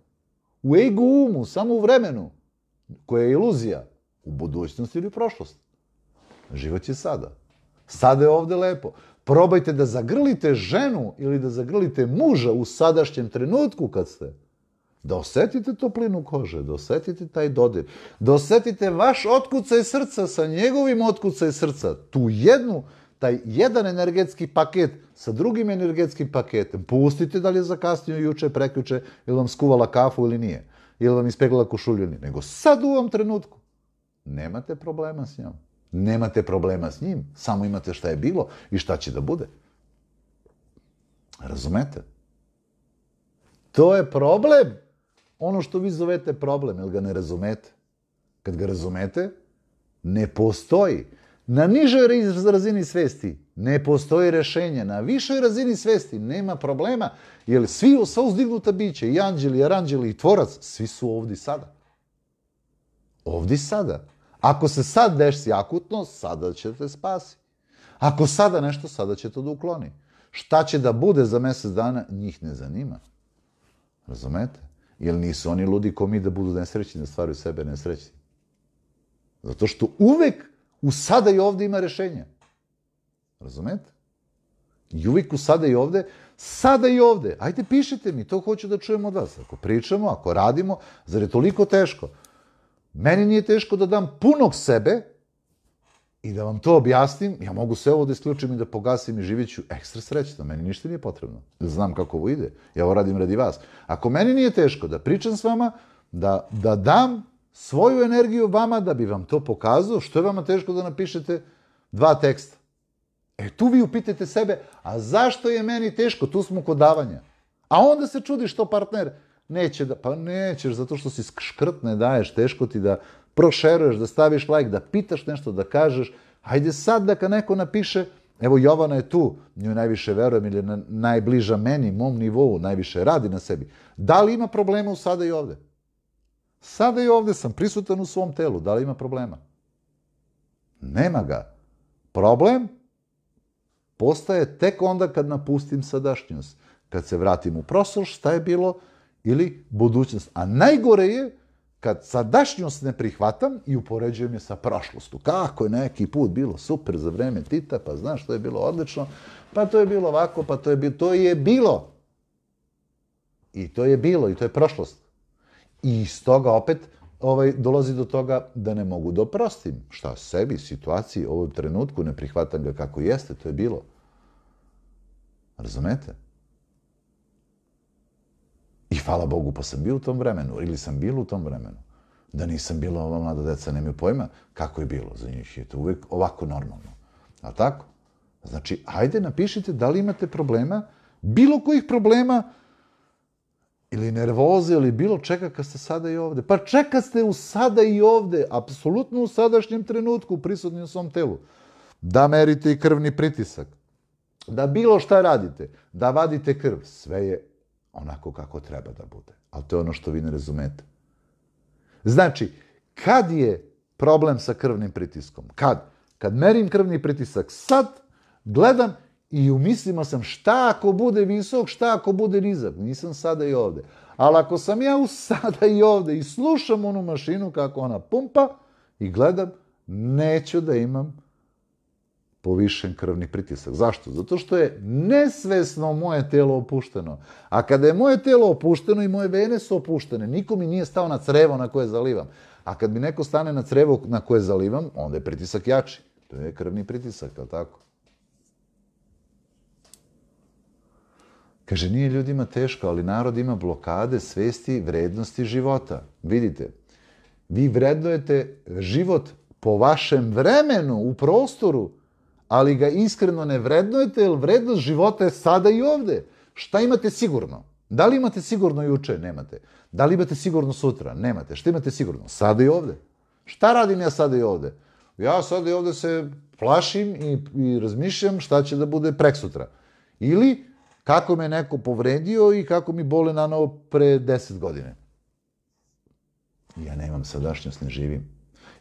u ego umu, samo u vremenu, koja je iluzija, u budućnosti ili u prošlosti. Život je sada. Sada je ovde lepo probajte da zagrlite ženu ili da zagrlite muža u sadašnjem trenutku kad ste. Da osetite toplinu kože, da osetite taj dodir, da osetite vaš otkucaj srca sa njegovim otkucaj srca, tu jednu, taj jedan energetski paket sa drugim energetskim paketem. Pustite da li je zakasnio juče, preključe, ili vam skuvala kafu ili nije, ili vam ispeglala košuljeni, nego sad u ovom trenutku nemate problema s njom. Nemate problema s njim, samo imate šta je bilo i šta će da bude. Razumete? To je problem. Ono što vi zovete problem, ili ga ne razumete? Kad ga razumete, ne postoji. Na nižoj razini svesti ne postoji rešenje. Na višoj razini svesti nema problema. Jer svi, sva uzdignuta biće, i anđeli, i aranđeli, i tvorac, svi su ovdje sada. Ovdje sada. Ako se sad desi akutno, sada će te spasi. Ako sada nešto, sada će to da ukloni. Šta će da bude za mjesec dana, njih ne zanima. Razumete? Jer nisu oni ludi ko mi da budu nesrećni, da stvaraju sebe nesrećni. Zato što uvek u sada i ovde ima rešenje. Razumete? I uvijek u sada i ovde, sada i ovde. Ajde, pišite mi, to hoću da čujemo od vas. Ako pričamo, ako radimo, zar je toliko teško? meni nije teško da dam punog sebe i da vam to objasnim, ja mogu sve ovo da isključim i da pogasim i živit ću ekstra srećno, meni ništa nije potrebno. Znam kako ovo ide, ja ovo radim radi vas. Ako meni nije teško da pričam s vama, da, da dam svoju energiju vama da bi vam to pokazao, što je vama teško da napišete dva teksta. E tu vi upitajte sebe, a zašto je meni teško? Tu smo kod davanja. A onda se čudi što partner, neće da, pa nećeš zato što si škrt ne daješ, teško ti da prošeruješ, da staviš like, da pitaš nešto, da kažeš, hajde sad da ka neko napiše, evo Jovana je tu, nju najviše verujem ili na, najbliža meni, mom nivou, najviše radi na sebi. Da li ima problema u sada i ovde? Sada i ovde sam prisutan u svom telu, da li ima problema? Nema ga. Problem postaje tek onda kad napustim sadašnjost. Kad se vratim u prošlost, šta je bilo? ili budućnost. A najgore je kad sadašnjost ne prihvatam i upoređujem je sa prošlostu. Kako je neki put bilo super za vreme Tita, pa znaš što je bilo odlično, pa to je bilo ovako, pa to je bilo, to je bilo. I to je bilo, i to je prošlost. I iz toga opet ovaj, dolazi do toga da ne mogu da oprostim šta sebi, situaciji, ovom trenutku, ne prihvatam ga kako jeste, to je bilo. Razumete? I hvala Bogu, pa sam bio u tom vremenu, ili sam bilo u tom vremenu, da nisam bila ova mlada deca, ne mi pojma kako je bilo za njih. Je to uvijek ovako normalno. A tako? Znači, hajde napišite da li imate problema, bilo kojih problema, ili nervoze, ili bilo čeka kad ste sada i ovde. Pa čeka ste u sada i ovde, apsolutno u sadašnjem trenutku, prisutni u svom telu. Da merite i krvni pritisak. Da bilo šta radite, da vadite krv, sve je onako kako treba da bude. Ali to je ono što vi ne razumete. Znači, kad je problem sa krvnim pritiskom? Kad? Kad merim krvni pritisak sad, gledam i umislimo sam šta ako bude visok, šta ako bude nizak. Nisam sada i ovde. Ali ako sam ja u sada i ovde i slušam onu mašinu kako ona pumpa i gledam, neću da imam problem povišen krvni pritisak. Zašto? Zato što je nesvesno moje telo opušteno. A kada je moje telo opušteno i moje vene su opuštene, niko mi nije stao na crevo na koje zalivam. A kad mi neko stane na crevo na koje zalivam, onda je pritisak jači. To je krvni pritisak, je tako? Kaže, nije ljudima teško, ali narod ima blokade svesti vrednosti života. Vidite, vi vrednujete život po vašem vremenu u prostoru, ali ga iskreno ne vrednujete, jer vrednost života je sada i ovde. Šta imate sigurno? Da li imate sigurno juče? Nemate. Da li imate sigurno sutra? Nemate. Šta imate sigurno? Sada i ovde. Šta radim ja sada i ovde? Ja sada i ovde se plašim i, i razmišljam šta će da bude prek sutra. Ili kako me neko povredio i kako mi bole na novo pre deset godine. Ja nemam sadašnjost, ne živim.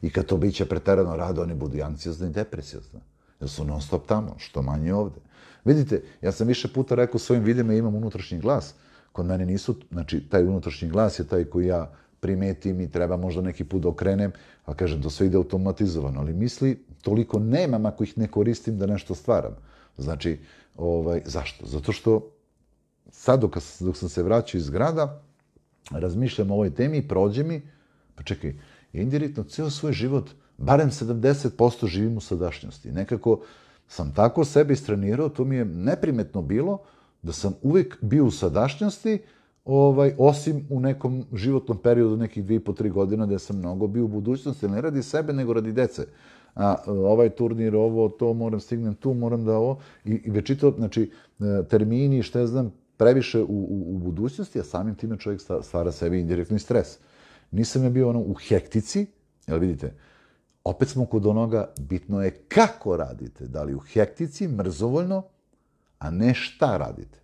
I kad to biće pretarano rado, oni budu anksiozni i depresiozni jer su non stop tamo, što manje ovde. Vidite, ja sam više puta rekao svojim videima imam unutrašnji glas. Kod mene nisu, znači, taj unutrašnji glas je taj koji ja primetim i treba možda neki put okrenem, a kažem, to sve ide automatizovano, ali misli, toliko nemam ako ih ne koristim da nešto stvaram. Znači, ovaj, zašto? Zato što sad dok, dok sam se vraćao iz grada, razmišljam o ovoj temi, prođe mi, pa čekaj, indirektno ceo svoj život uh, barem 70% živim u sadašnjosti. Nekako sam tako sebi istrenirao, to mi je neprimetno bilo da sam uvijek bio u sadašnjosti, ovaj, osim u nekom životnom periodu, nekih dvije i po tri godina, gdje sam mnogo bio u budućnosti, ne radi sebe, nego radi dece. A, ovaj turnir, ovo, to, moram stignem tu, moram da ovo. I, i već znači, e, termini, šta znam, previše u, u, budućnosti, a samim time čovjek stvara sebi indirektni stres. Nisam ja bio ono u hektici, jel vidite, opet smo kod onoga, bitno je kako radite, da li u hektici, mrzovoljno, a ne šta radite.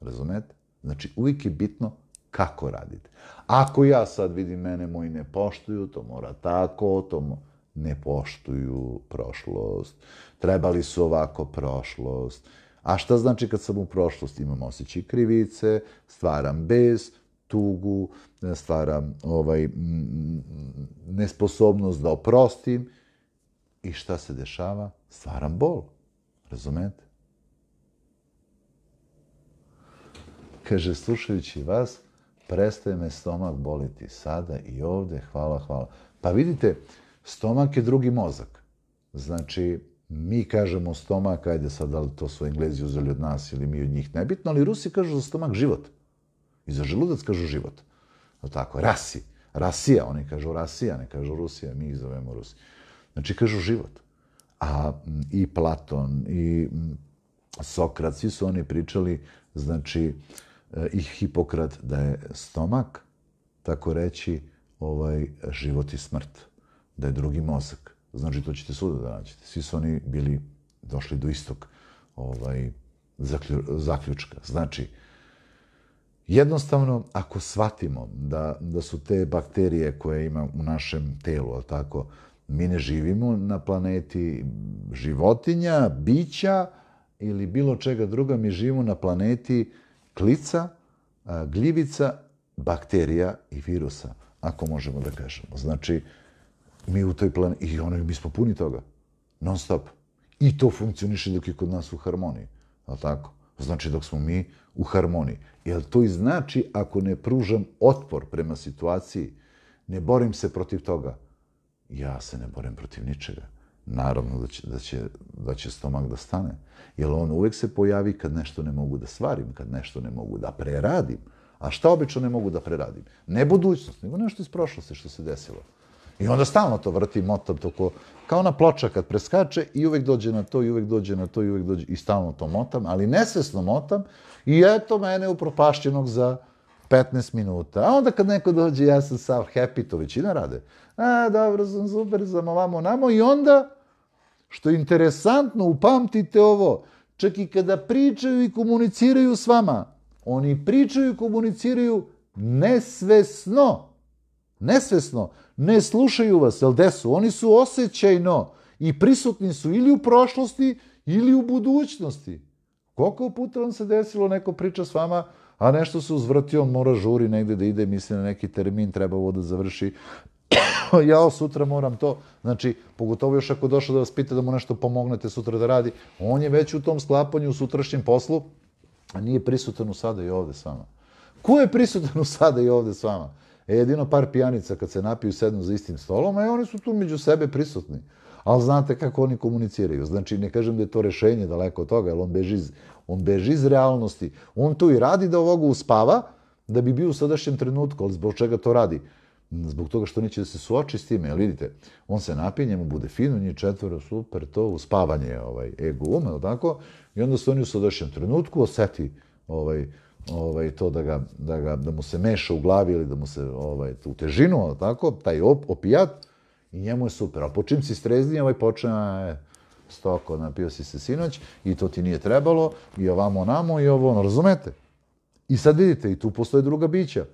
Razumete? Znači, uvijek je bitno kako radite. Ako ja sad vidim mene, moji ne poštuju, to mora tako, to mo... ne poštuju prošlost, trebali su ovako prošlost. A šta znači kad sam u prošlost, imam osjećaj krivice, stvaram bez, tugu, stvara ovaj, nesposobnost da oprostim i šta se dešava? Stvaram bol. Razumete? Kaže, slušajući vas, prestaje me stomak boliti sada i ovde, hvala, hvala. Pa vidite, stomak je drugi mozak. Znači, mi kažemo stomak, ajde sad, ali to su Englezi uzeli od nas ili mi od njih, nebitno, ali Rusi kažu za stomak život. I za želudac kažu život. No tako, rasi. Rasija, oni kažu Rasija, ne kažu Rusija, mi ih zovemo Rusija. Znači, kažu život. A mm, i Platon, i mm, Sokrat, svi su oni pričali, znači, e, i Hipokrat da je stomak, tako reći, ovaj život i smrt, da je drugi mozak. Znači, to ćete svuda da naćete. Svi su oni bili, došli do istog ovaj, zaključka. Znači, Jednostavno, ako shvatimo da, da su te bakterije koje ima u našem telu, ali tako, mi ne živimo na planeti životinja, bića ili bilo čega druga, mi živimo na planeti klica, gljivica, bakterija i virusa, ako možemo da kažemo. Znači, mi u toj planeti, i ono, mi smo puni toga, non stop. I to funkcioniše dok je kod nas u harmoniji, ali tako? Znači, dok smo mi, u harmoniji. Jel to i znači ako ne pružam otpor prema situaciji, ne borim se protiv toga? Ja se ne borim protiv ničega. Naravno da će, da će, da će stomak da stane. Jel on uvek se pojavi kad nešto ne mogu da svarim, kad nešto ne mogu da preradim. A šta obično ne mogu da preradim? Ne budućnost, nego nešto iz prošlosti što se desilo. I onda stalno to vrti motam, toko, kao na ploča kad preskače i uvek dođe na to, i uvek dođe na to, i uvek dođe, i stalno to motam, ali nesvesno motam, I eto mene upropašćenog za 15 minuta. A onda kad neko dođe, ja sam sav happy, to većina rade. A, dobro, sam super, sam ovamo, namo. I onda, što je interesantno, upamtite ovo, čak i kada pričaju i komuniciraju s vama, oni pričaju i komuniciraju nesvesno. Nesvesno. Ne slušaju vas, jel gde su? Oni su osjećajno i prisutni su ili u prošlosti ili u budućnosti. Koliko puta vam se desilo, neko priča s vama, a nešto se uzvrti, on mora žuri negde da ide, misli na neki termin, treba ovo da završi. ja sutra moram to, znači, pogotovo još ako došao da vas pita da mu nešto pomognete sutra da radi, on je već u tom sklapanju, u sutrašnjem poslu, a nije prisutan u sada i ovde s vama. Ko je prisutan u sada i ovde s vama? E, jedino par pijanica kad se napiju sednu za istim stolom, a oni su tu među sebe prisutni ali znate kako oni komuniciraju. Znači, ne kažem da je to rešenje daleko od toga, jer on beži, iz, on beži realnosti. On tu i radi da ovoga uspava, da bi bio u sadašnjem trenutku, ali zbog čega to radi? Zbog toga što neće da se suoči s time, ali vidite, on se napinje, mu bude fino, njih četvora, super, to uspavanje je ovaj, ego ume, tako? I onda se on u sadašnjem trenutku oseti ovaj, ovaj, to da, ga, da, ga, da mu se meša u glavi ili da mu se ovaj, u težinu, tako? taj opijat, I njemu je super. A po čim si strezni, ovaj počne e, stoko, napio si se sinoć i to ti nije trebalo i ovamo namo i ovo, ono, razumete? I sad vidite, i tu postoje druga bića.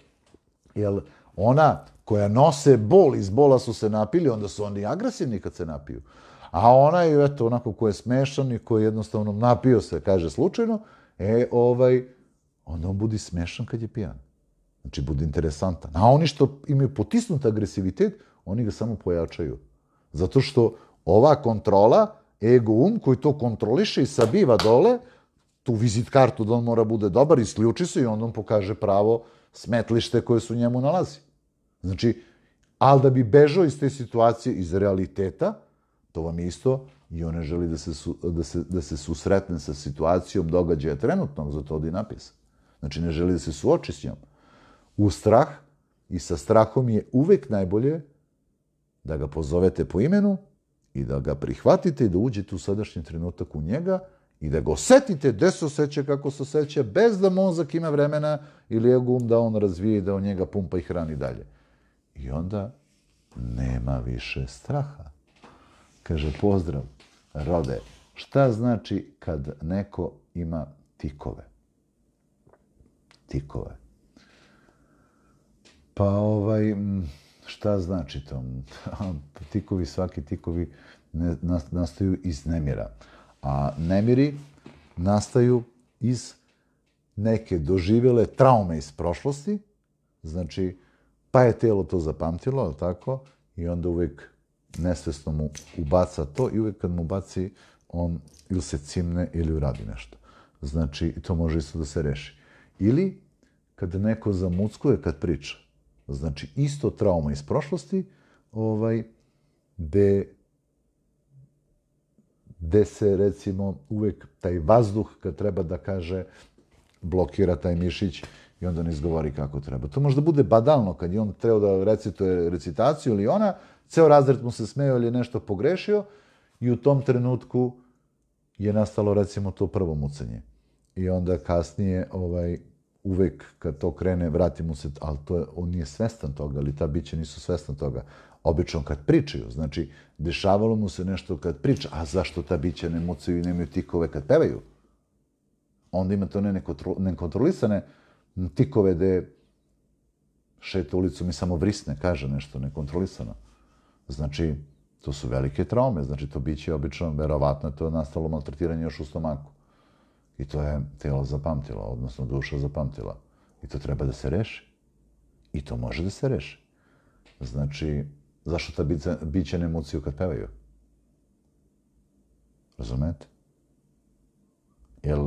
Jel, ona koja nose bol, iz bola su se napili, onda su oni agresivni kad se napiju. A ona je, eto, onako ko je smešan i ko jednostavno napio se, kaže slučajno, e, ovaj, onda on budi smešan kad je pijan. Znači, budi interesantan. A oni što imaju potisnut agresivitet, oni ga samo pojačaju. Zato što ova kontrola, ego um koji to kontroliše i sabiva dole, tu vizit kartu da on mora bude dobar, isključi se i onda on pokaže pravo smetlište koje su njemu nalazi. Znači, ali da bi bežao iz te situacije, iz realiteta, to vam isto, i one želi da se, da, se, da se susretne sa situacijom događaja trenutnog, zato odi napisa. Znači, ne želi da se suoči s njom. U strah i sa strahom je uvek najbolje da ga pozovete po imenu i da ga prihvatite i da uđete u sadašnji trenutak u njega i da ga osetite gde se osjeća kako se osjeća bez da mozak ima vremena ili je gum da on razvije i da on njega pumpa i hrani dalje. I onda nema više straha. Kaže, pozdrav, rode, šta znači kad neko ima tikove? Tikove. Pa ovaj, šta znači to? tikovi, svaki tikovi nastaju iz nemira. A nemiri nastaju iz neke doživele traume iz prošlosti, znači, pa je telo to zapamtilo, ali tako, i onda uvek nesvesno mu ubaca to i uvek kad mu baci, on ili se cimne ili uradi nešto. Znači, to može isto da se reši. Ili, kad neko zamuckuje kad priča, Znači, isto trauma iz prošlosti, ovaj, gde, gde se, recimo, uvek taj vazduh kad treba da kaže blokira taj mišić i onda ne izgovori kako treba. To možda bude badalno kad je on treo da recituje recitaciju ili ona, ceo razred mu se smeo ili je nešto pogrešio i u tom trenutku je nastalo, recimo, to prvo mucanje. I onda kasnije, ovaj, uvek kad to krene, vrati mu se, ali to je, on nije svestan toga, ali ta biće nisu svestan toga. Obično kad pričaju, znači, dešavalo mu se nešto kad priča, a zašto ta biće ne mucaju i nemaju tikove kad pevaju? Onda ima to nekontrolisane tikove da šete ulicu mi samo vrisne, kaže nešto nekontrolisano. Znači, to su velike traume, znači to biće obično, verovatno je to nastalo maltretiranje još u stomaku. I to je telo zapamtilo, odnosno duša zapamtila. I to treba da se reši. I to može da se reši. Znači, zašto ta bića, bića ne muciju kad pevaju? Razumete? Jer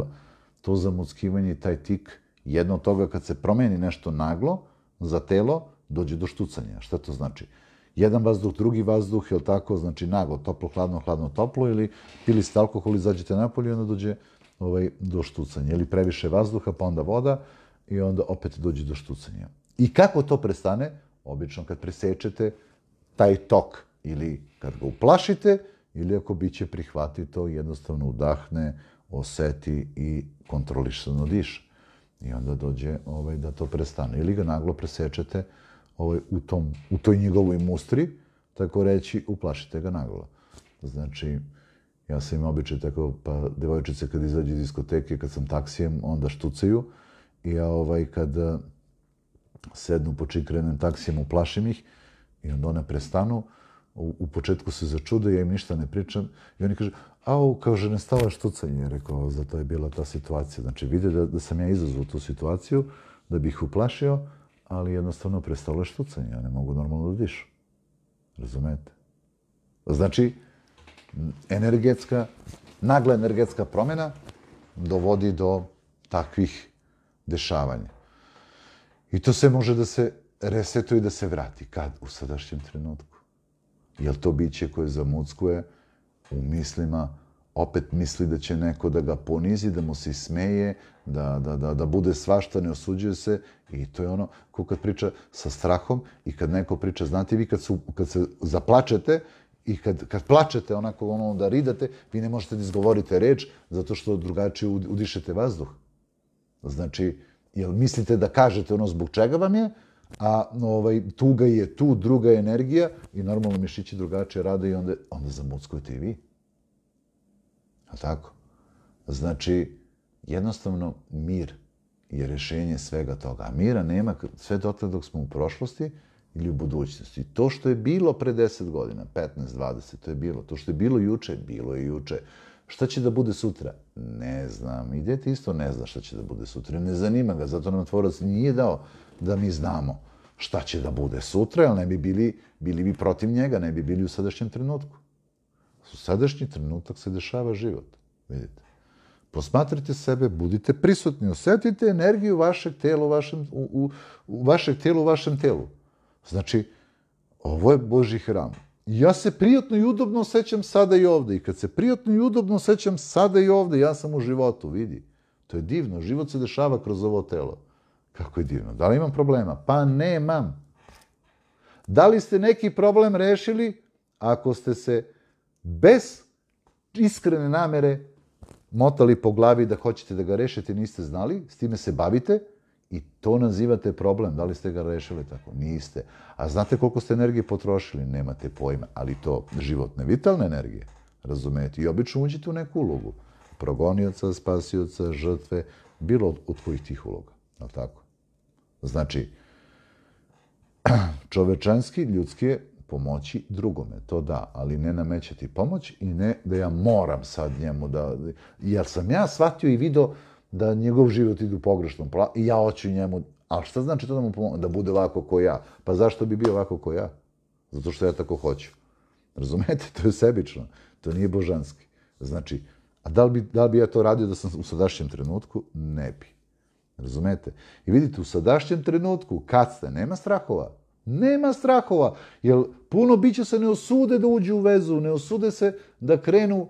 to zamuckivanje i taj tik, jedno od toga kad se promeni nešto naglo za telo, dođe do štucanja. Šta to znači? Jedan vazduh, drugi vazduh, je tako? Znači naglo, toplo, hladno, hladno, toplo, ili pili ste alkohol, izađete napolje i onda dođe ovaj, do štucanja. Ili previše vazduha, pa onda voda i onda opet dođe do štucanja. I kako to prestane? Obično kad presečete taj tok ili kad ga uplašite ili ako biće prihvati to jednostavno udahne, oseti i kontrolišano diše. I onda dođe ovaj, da to prestane. Ili ga naglo presečete ovaj, u, tom, u toj njegovoj mustri, tako reći, uplašite ga naglo. Znači, Ja sam im običaj tako, pa devojčice kad izađu iz diskoteke, kad sam taksijem, onda štucaju. I ja ovaj, kad eh, sednu, počin krenem taksijem, uplašim ih i onda one prestanu. U, početku se začude, ja im ništa ne pričam. I oni kaže, au, kao ne stala štucanje, rekao, za to je bila ta situacija. Znači, vide da, sam ja izazvao tu situaciju, da bih ih uplašio, ali jednostavno prestalo je štucanje. Ja ne mogu normalno da dišu. Razumete? Znači, energetska, nagla energetska promjena dovodi do takvih dešavanja. I to se može da se resetuje i da se vrati. Kad? U sadašnjem trenutku. Jel to biće koje zamuckuje u mislima, opet misli da će neko da ga ponizi, da mu se smeje, da, da, da, da bude svašta, ne osuđuje se. I to je ono ko kad priča sa strahom i kad neko priča, znate vi kad, su, kad se zaplačete i kad, kad plačete onako ono da ridate, vi ne možete da izgovorite reč zato što drugačije udišete vazduh. Znači, jel mislite da kažete ono zbog čega vam je, a ovaj, tuga je tu, druga je energija i normalno mišići drugačije rade i onda, onda zamuckujete i vi. A tako? Znači, jednostavno mir je rešenje svega toga. A mira nema sve dotle dok smo u prošlosti, ili u budućnosti. To što je bilo pre 10 godina, 15, 20, to je bilo. To što je bilo juče, bilo je juče. Šta će da bude sutra? Ne znam. I dete isto ne zna šta će da bude sutra. Ne zanima ga, zato nam tvorac nije dao da mi znamo šta će da bude sutra, jer ne bi bili, bili bi protiv njega, ne bi bili u sadašnjem trenutku. U sadašnji trenutak se dešava život. Vidite. Posmatrite sebe, budite prisutni, osetite energiju vašeg tela vašem, u, u, vašeg tela u vašem telu. Znači, ovo je Boži hram. Ja se prijatno i udobno osjećam sada i ovde. I kad se prijatno i udobno osjećam sada i ovde, ja sam u životu, vidi. To je divno. Život se dešava kroz ovo telo. Kako je divno. Da li imam problema? Pa nemam. Da li ste neki problem rešili ako ste se bez iskrene namere motali po glavi da hoćete da ga rešite, niste znali, s time se bavite, I to nazivate problem, da li ste ga rešili tako? Niste. A znate koliko ste energije potrošili? Nemate pojma, ali to životne, vitalne energije, razumete? I obično uđete u neku ulogu. Progonioca, spasioca, žrtve, bilo od, od kojih tih uloga. Ali tako? Znači, čovečanski, ljudski je pomoći drugome, to da, ali ne namećati pomoć i ne da ja moram sad njemu da... Jer sam ja shvatio i vidio da njegov život ide u pogrešnom planu i ja hoću njemu, ali šta znači to da mu pomogu? Da bude ovako ko ja. Pa zašto bi bio ovako ko ja? Zato što ja tako hoću. Razumete? To je sebično. To nije božanski. Znači, a da li bi, da li bi ja to radio da sam u sadašnjem trenutku? Ne bi. Razumete? I vidite, u sadašnjem trenutku, kad ste, nema strahova. Nema strahova. Jer puno biće se ne osude da uđu u vezu, ne osude se da krenu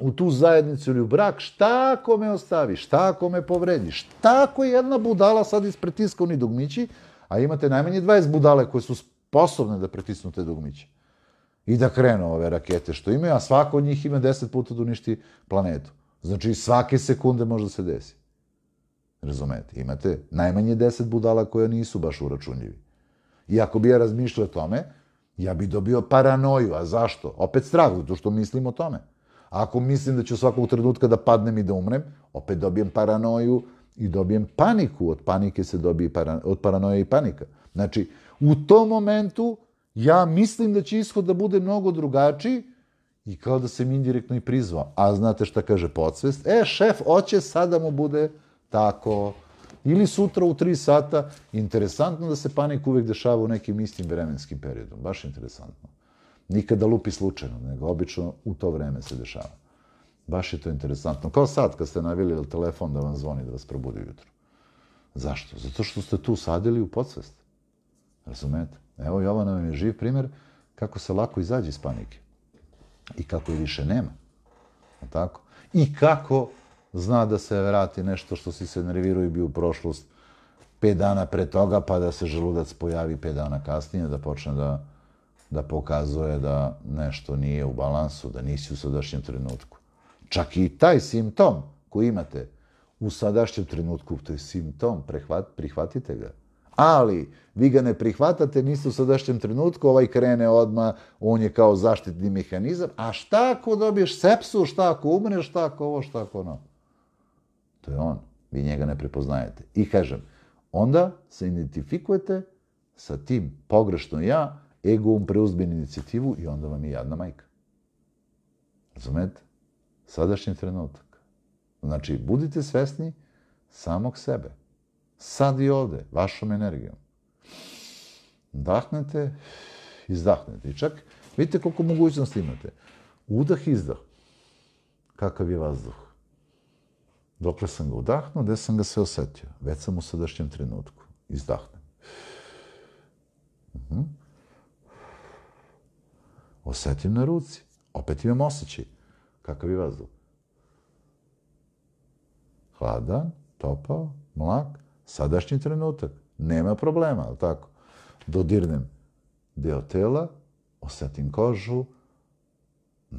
u tu zajednicu ili u brak, šta ako me ostavi, šta ako me povredi, šta ako je jedna budala sad iz oni dugmići, a imate najmanje 20 budale koje su sposobne da pritisnu te dugmiće i da krenu ove rakete što imaju, a svako od njih ima 10 puta da uništi planetu. Znači svake sekunde može da se desi. Razumete, imate najmanje 10 budala koje nisu baš uračunljivi. I ako bi ja razmišljao o tome, ja bi dobio paranoju. A zašto? Opet strah, zato što mislim o tome. Ako mislim da ću svakog trenutka da padnem i da umrem, opet dobijem paranoju i dobijem paniku. Od panike se dobije parano, od paranoje i panika. Znači, u tom momentu ja mislim da će ishod da bude mnogo drugačiji i kao da sam indirektno i prizvao. A znate šta kaže podsvest? E, šef, oće sada mu bude tako. Ili sutra u tri sata. Interesantno da se panik uvek dešava u nekim istim vremenskim periodom. Baš interesantno nikada lupi slučajno, nego obično u to vreme se dešava. Baš je to interesantno. Kao sad, kad ste navili telefon da vam zvoni da vas probudi ujutro. Zašto? Zato što ste tu sadili u podsvest. Razumete? Evo, Jovana vam je živ primjer kako se lako izađe iz panike. I kako je više nema. A tako? I kako zna da se vrati nešto što si se nervirao i bio u prošlost pet dana pre toga, pa da se želudac pojavi pet dana kasnije, da počne da da pokazuje da nešto nije u balansu, da nisi u sadašnjem trenutku. Čak i taj simptom koji imate u sadašnjem trenutku, to je simptom, prehvat, prihvatite ga. Ali vi ga ne prihvatate, niste u sadašnjem trenutku, ovaj krene odma, on je kao zaštitni mehanizam. A šta ako dobiješ sepsu, šta ako umreš, šta ako ovo, šta ako ono? To je on. Vi njega ne prepoznajete. I kažem, onda se identifikujete sa tim pogrešno ja, ego um preuzme inicijativu i onda vam je jadna majka. Razumete? Sadašnji trenutak. Znači, budite svesni samog sebe. Sad i ovde, vašom energijom. Dahnete, izdahnete. I čak, vidite koliko mogućnosti imate. Udah, izdah. Kakav je vazduh? Dokle sam ga udahnuo, gde sam ga sve osetio? Već sam u sadašnjem trenutku. Izdahnem. Uh Osetim na ruci. Opet imam osjećaj. Kakav je vazduh? Hladan, topao, mlak, sadašnji trenutak. Nema problema, ali tako. Dodirnem deo tela, osetim kožu, uh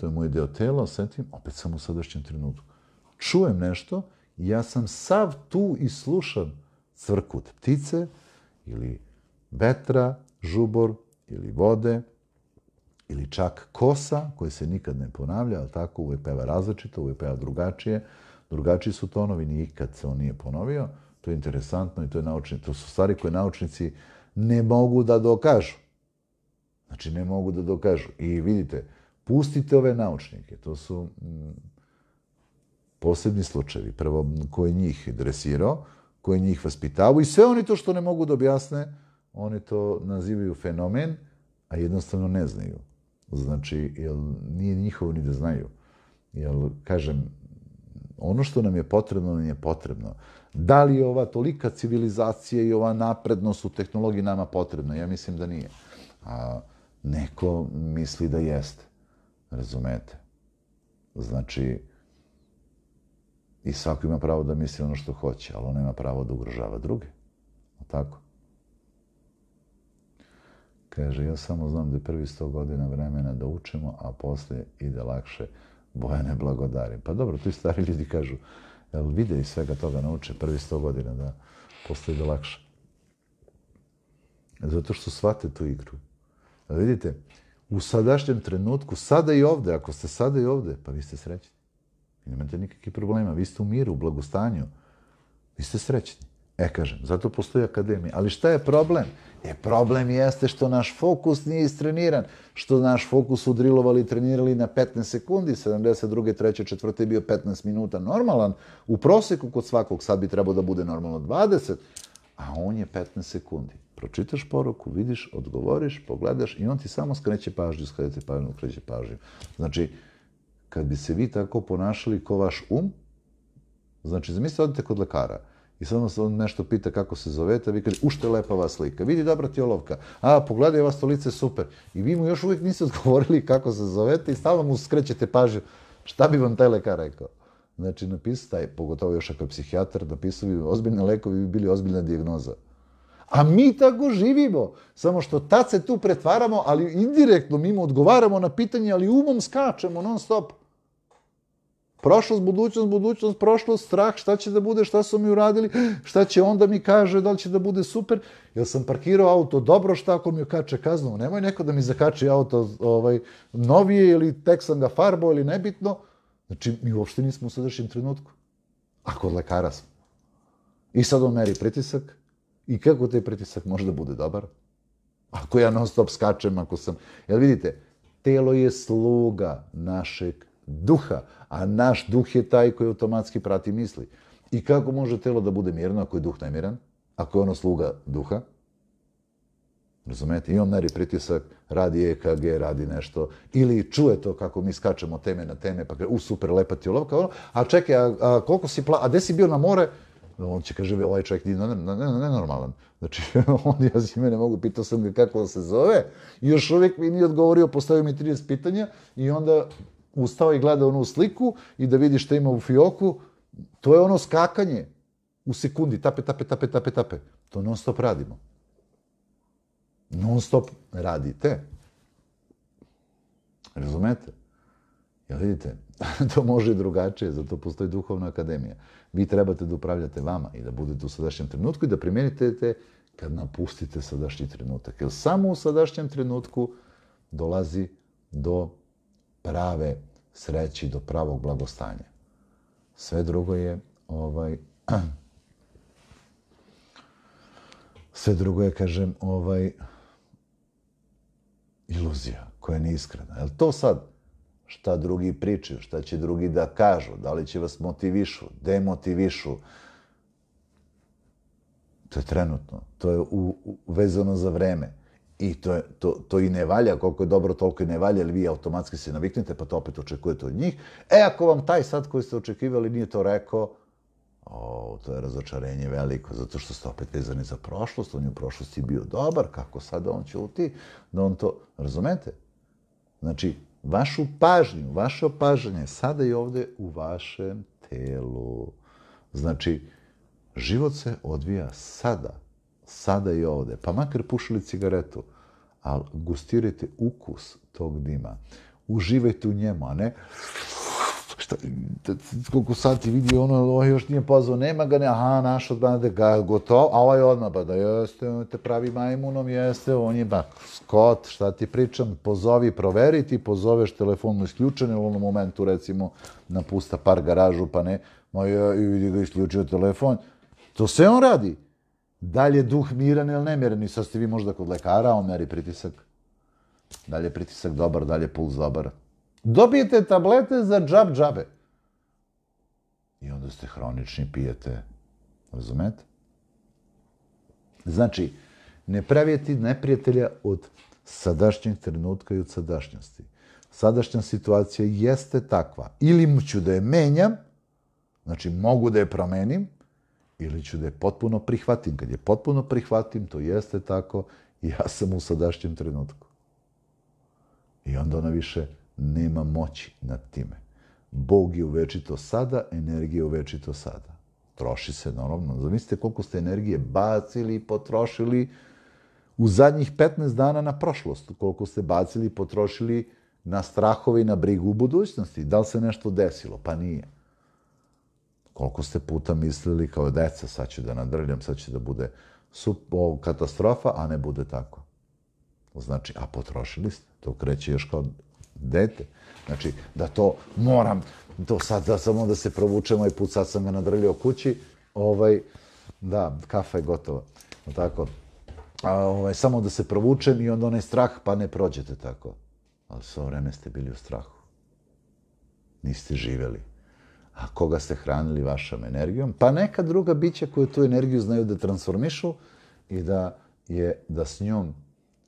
to je moj deo tela, osetim, opet sam u sadašnjem trenutku. Čujem nešto, ja sam sav tu i slušam crkut ptice ili vetra, žubor ili vode, ili čak kosa koje se nikad ne ponavlja, ali tako uvijek peva različito, uvijek peva drugačije, drugačiji su tonovi, nikad se on nije ponovio, to je interesantno i to, je naučni, to su stvari koje naučnici ne mogu da dokažu. Znači, ne mogu da dokažu. I vidite, pustite ove naučnike, to su mm, posebni slučajevi, prvo ko je njih dresirao, je njih vaspitao i sve oni to što ne mogu da objasne, oni to nazivaju fenomen, a jednostavno ne znaju. Znači, jel, nije njihovo ni da znaju. Jel, kažem, ono što nam je potrebno, nam je potrebno. Da li je ova tolika civilizacija i ova naprednost u tehnologiji nama potrebna? Ja mislim da nije. A neko misli da jeste. Razumete? Znači, i svako ima pravo da misli ono što hoće, ali on ima pravo da ugrožava druge. O tako? Kaže, ja samo znam da je prvi sto godina vremena da učimo, a poslije ide lakše Bojane blagodari. Pa dobro, tu i stari ljudi kažu, jel vide i svega toga nauče, prvi sto godina, da, poslije ide lakše. Zato što shvate tu igru. Ali vidite, u sadašnjem trenutku, sada i ovde, ako ste sada i ovde, pa vi ste srećni. I nemate nikakvih problema, vi ste u miru, u blagostanju, vi ste srećni. E, kažem, zato postoji akademija. Ali šta je problem? E, problem jeste što naš fokus nije istreniran. Što naš fokus udrilovali i trenirali na 15 sekundi, 72. 3. 4. je bio 15 minuta normalan. U proseku kod svakog sad bi trebao da bude normalno 20, a on je 15 sekundi. Pročitaš poruku, vidiš, odgovoriš, pogledaš i on ti samo skreće pažnju, skreće pažnju, skreće pažnju. Znači, kad bi se vi tako ponašali ko vaš um, znači, zamislite, odite kod lekara. I sad on nešto pita kako se zovete, vi kaže, ušte lepa vas slika, vidi dobra ti olovka, a pogledaj vas to lice, super. I vi mu još uvijek niste odgovorili kako se zovete i stalno mu skrećete pažnju, šta bi vam taj lekar rekao? Znači, napisao taj, pogotovo još ako je psihijatar, napisao bi ozbiljne lekovi, i bili ozbiljna dijagnoza. A mi tako živimo, samo što tad se tu pretvaramo, ali indirektno mi mu odgovaramo na pitanje, ali umom skačemo non stop prošlost, budućnost, budućnost, prošlost, strah, šta će da bude, šta su mi uradili, šta će onda mi kaže, da li će da bude super, jel sam parkirao auto dobro, šta ako mi kače kaznu, nemoj neko da mi zakači auto ovaj, novije ili tek sam ga farbo ili nebitno. Znači, mi uopšte nismo u sadašnjem trenutku. Ako od lekara smo. I sad on meri pritisak. I kako taj pritisak može da bude dobar? Ako ja non stop skačem, ako sam... Jel vidite, telo je sluga našeg duha, a naš duh je taj koji automatski prati misli. I kako može telo da bude mirno ako je duh nemiran, ako je ono sluga duha? Razumete? Imam meri pritisak, radi EKG, radi nešto. Ili čuje to kako mi skačemo teme na teme, pa kaže, u super, lepa ti olovka. Ono, a čekaj, a, koliko si pla... A gde si bio na more? On će kaže, ovaj čovjek nije nenormalan. Znači, on ja si mene mogu, pitao sam ga kako se zove. Još uvijek mi nije odgovorio, postavio mi 30 pitanja i onda ustao i gleda onu sliku i da vidi šta ima u fioku, to je ono skakanje u sekundi, tape, tape, tape, tape, tape. To non stop radimo. Non stop radite. Razumete? Jel vidite? to može i drugačije, zato postoji duhovna akademija. Vi trebate da upravljate vama i da budete u sadašnjem trenutku i da primjerite te kad napustite sadašnji trenutak. Jer samo u sadašnjem trenutku dolazi do prave sreći, do pravog blagostanja. Sve drugo je ovaj sve drugo je, kažem, ovaj iluzija koja je iskrena. Jel to sad šta drugi pričaju, šta će drugi da kažu, da li će vas motivišu, demotivišu, to je trenutno, to je u, u, vezano za vreme. I to, to, to i ne valja, koliko je dobro, toliko i ne valja, ali vi automatski se naviknete, pa to opet očekujete od njih. E, ako vam taj sad koji ste očekivali nije to rekao, o, to je razočarenje veliko, zato što ste opet vezani za prošlost, on je u prošlosti bio dobar, kako sada on će uti, da on to, razumete? Znači, vašu pažnju, vaše opažanje, sada i ovde u vašem telu. Znači, život se odvija sada sada i ovde, pa makar pušili cigaretu, ali gustirajte ukus tog dima. Uživajte u njemu, a ne šta, koliko sad ti vidio ono, ovaj još nije pozvao, nema ga, ne, aha, naš odbrane, ga je gotovo, a ovaj odmah, pa da jeste, on te pravi majmunom, jeste, on je, ba, skot, šta ti pričam, pozovi, proveri ti, pozoveš telefonno isključen, u onom momentu, recimo, napusta par garažu, pa ne, moj, i vidi ga isključio telefon, to sve on radi, Da li je duh miran ili nemiran? I sad ste vi možda kod lekara, on meri pritisak. Da li je pritisak dobar, da li je puls dobar? Dobijete tablete za džab džabe. I onda ste hronični, pijete. Razumete? Znači, ne praviti neprijatelja od sadašnjeg trenutka i od sadašnjosti. Sadašnja situacija jeste takva. Ili ću da je menjam, znači mogu da je promenim, ili ću da je potpuno prihvatim. Kad je potpuno prihvatim, to jeste tako, ja sam u sadašnjem trenutku. I onda ona više nema moći nad time. Bog je uvečito sada, energija je uvečito sada. Troši se, normalno. Zamislite koliko ste energije bacili i potrošili u zadnjih 15 dana na prošlost. Koliko ste bacili i potrošili na strahove i na brigu u budućnosti. Da li se nešto desilo? Pa nije koliko ste puta mislili kao deca, sad ću da nadrljam, sad će da bude sup, o, katastrofa, a ne bude tako. Znači, a potrošili ste, to kreće još kao dete. Znači, da to moram, to sad da samo da se provučem, ovaj put sad sam ga nadrljio kući, ovaj, da, kafa je gotova. Tako, a, ovaj, samo da se provučem i onda onaj strah, pa ne prođete tako. Ali svoje vreme ste bili u strahu. Niste živeli koga ste hranili vašom energijom, pa neka druga bića koje tu energiju znaju da transformišu i da je da s njom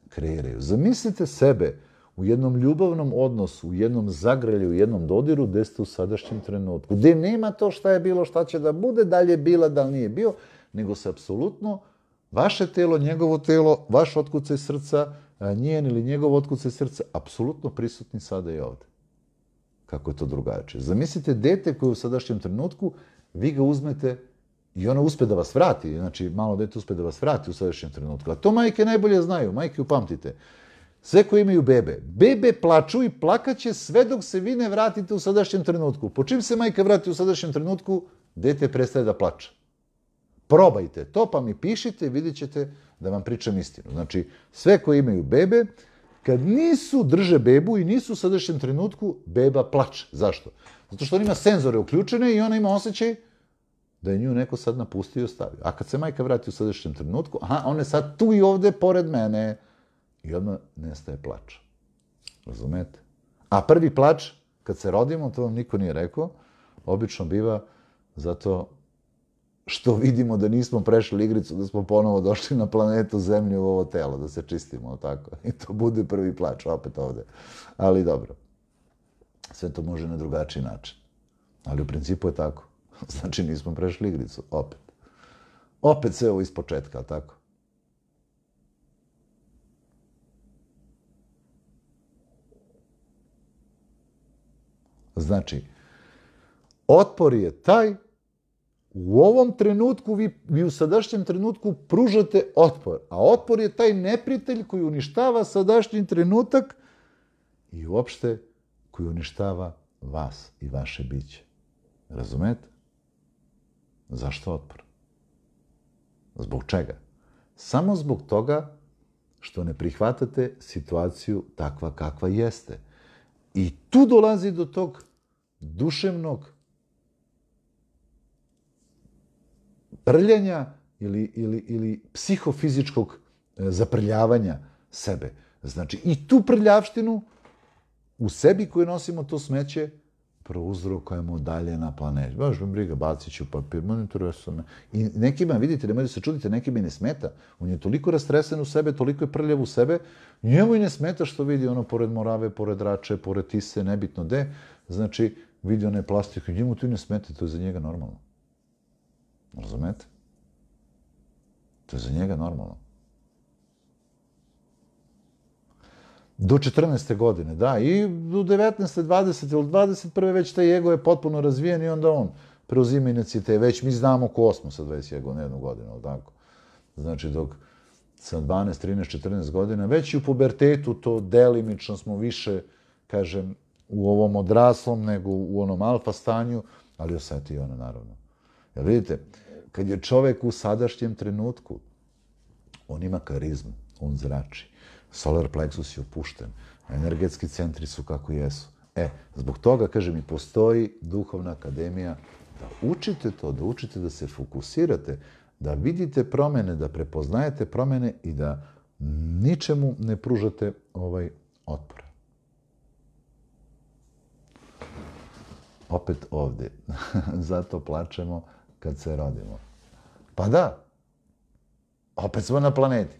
kreiraju. Zamislite sebe u jednom ljubavnom odnosu, u jednom zagrelju, u jednom dodiru, gde ste u sadašnjem trenutku, gde nema to šta je bilo, šta će da bude, da li je bila, da li nije bio, nego se apsolutno vaše telo, njegovo telo, vaš otkucaj srca, njen ili njegov otkucaj srca, apsolutno prisutni sada i ovde kako je to drugače. Zamislite dete koje u sadašnjem trenutku vi ga uzmete i ono uspe da vas vrati. Znači, malo dete uspe da vas vrati u sadašnjem trenutku. A to majke najbolje znaju. Majke, upamtite. Sve koje imaju bebe. Bebe plaču i plakaće sve dok se vi ne vratite u sadašnjem trenutku. Po čim se majka vrati u sadašnjem trenutku, dete prestaje da plače. Probajte to, pa mi pišite i vidjet ćete da vam pričam istinu. Znači, sve koje imaju bebe, kad nisu drže bebu i nisu u sadašnjem trenutku, beba plače. Zašto? Zato što ona ima senzore uključene i ona ima osjećaj da je nju neko sad napustio i ostavio. A kad se majka vrati u sadašnjem trenutku, aha, ona je sad tu i ovde pored mene. I odmah nestaje plač. Razumete? A prvi plač, kad se rodimo, to vam niko nije rekao, obično biva zato što vidimo da nismo prešli igricu, da smo ponovo došli na planetu Zemlju u ovo telo, da se čistimo, tako. I to bude prvi plač opet ovde. Ali dobro, sve to može na drugačiji način. Ali u principu je tako. Znači nismo prešli igricu, opet. Opet sve ovo iz početka, tako. Znači, otpor je taj U ovom trenutku vi, vi u sadašnjem trenutku pružate otpor, a otpor je taj neprijatelj koji uništava sadašnji trenutak i uopšte koji uništava vas i vaše biće. Razumete? Zašto otpor? Zbog čega? Samo zbog toga što ne prihvatate situaciju takva kakva jeste. I tu dolazi do tog duševnog prljenja ili, ili, ili psihofizičkog e, zaprljavanja sebe. Znači, i tu prljavštinu u sebi koju nosimo to smeće prouzrokujemo dalje na planeti. Baš mi briga, bacit ću papir, ma ne me. I nekima, vidite, nemojte se čudite, nekima i ne smeta. On je toliko rastresen u sebe, toliko je prljav u sebe, njemu i ne smeta što vidi ono pored Morave, pored Rače, pored Tise, nebitno de. Znači, vidi one plastike, njemu tu i ne smeta, to je za njega normalno. Razumete? To je za njega normalno. Do 14. godine, da. I do 19. 20. ili 21. već taj ego je potpuno razvijen i onda on preuzima inicijete. Već mi znamo ko smo sa 20. ego na jednu godinu, ali tako. Znači, dok sam 12, 13, 14 godina, već i u pubertetu to delimično smo više, kažem, u ovom odraslom nego u onom alfa stanju, ali osjeti i ono, naravno. Jer vidite, kad je čovek u sadašnjem trenutku, on ima karizmu, on zrači. Solar plexus je opušten, energetski centri su kako jesu. E, zbog toga, kaže mi, postoji duhovna akademija da učite to, da učite da se fokusirate, da vidite promene, da prepoznajete promene i da ničemu ne pružate ovaj otpor. Opet ovdje. Zato plačemo kad se rodimo. Pa da. Opet smo na planeti.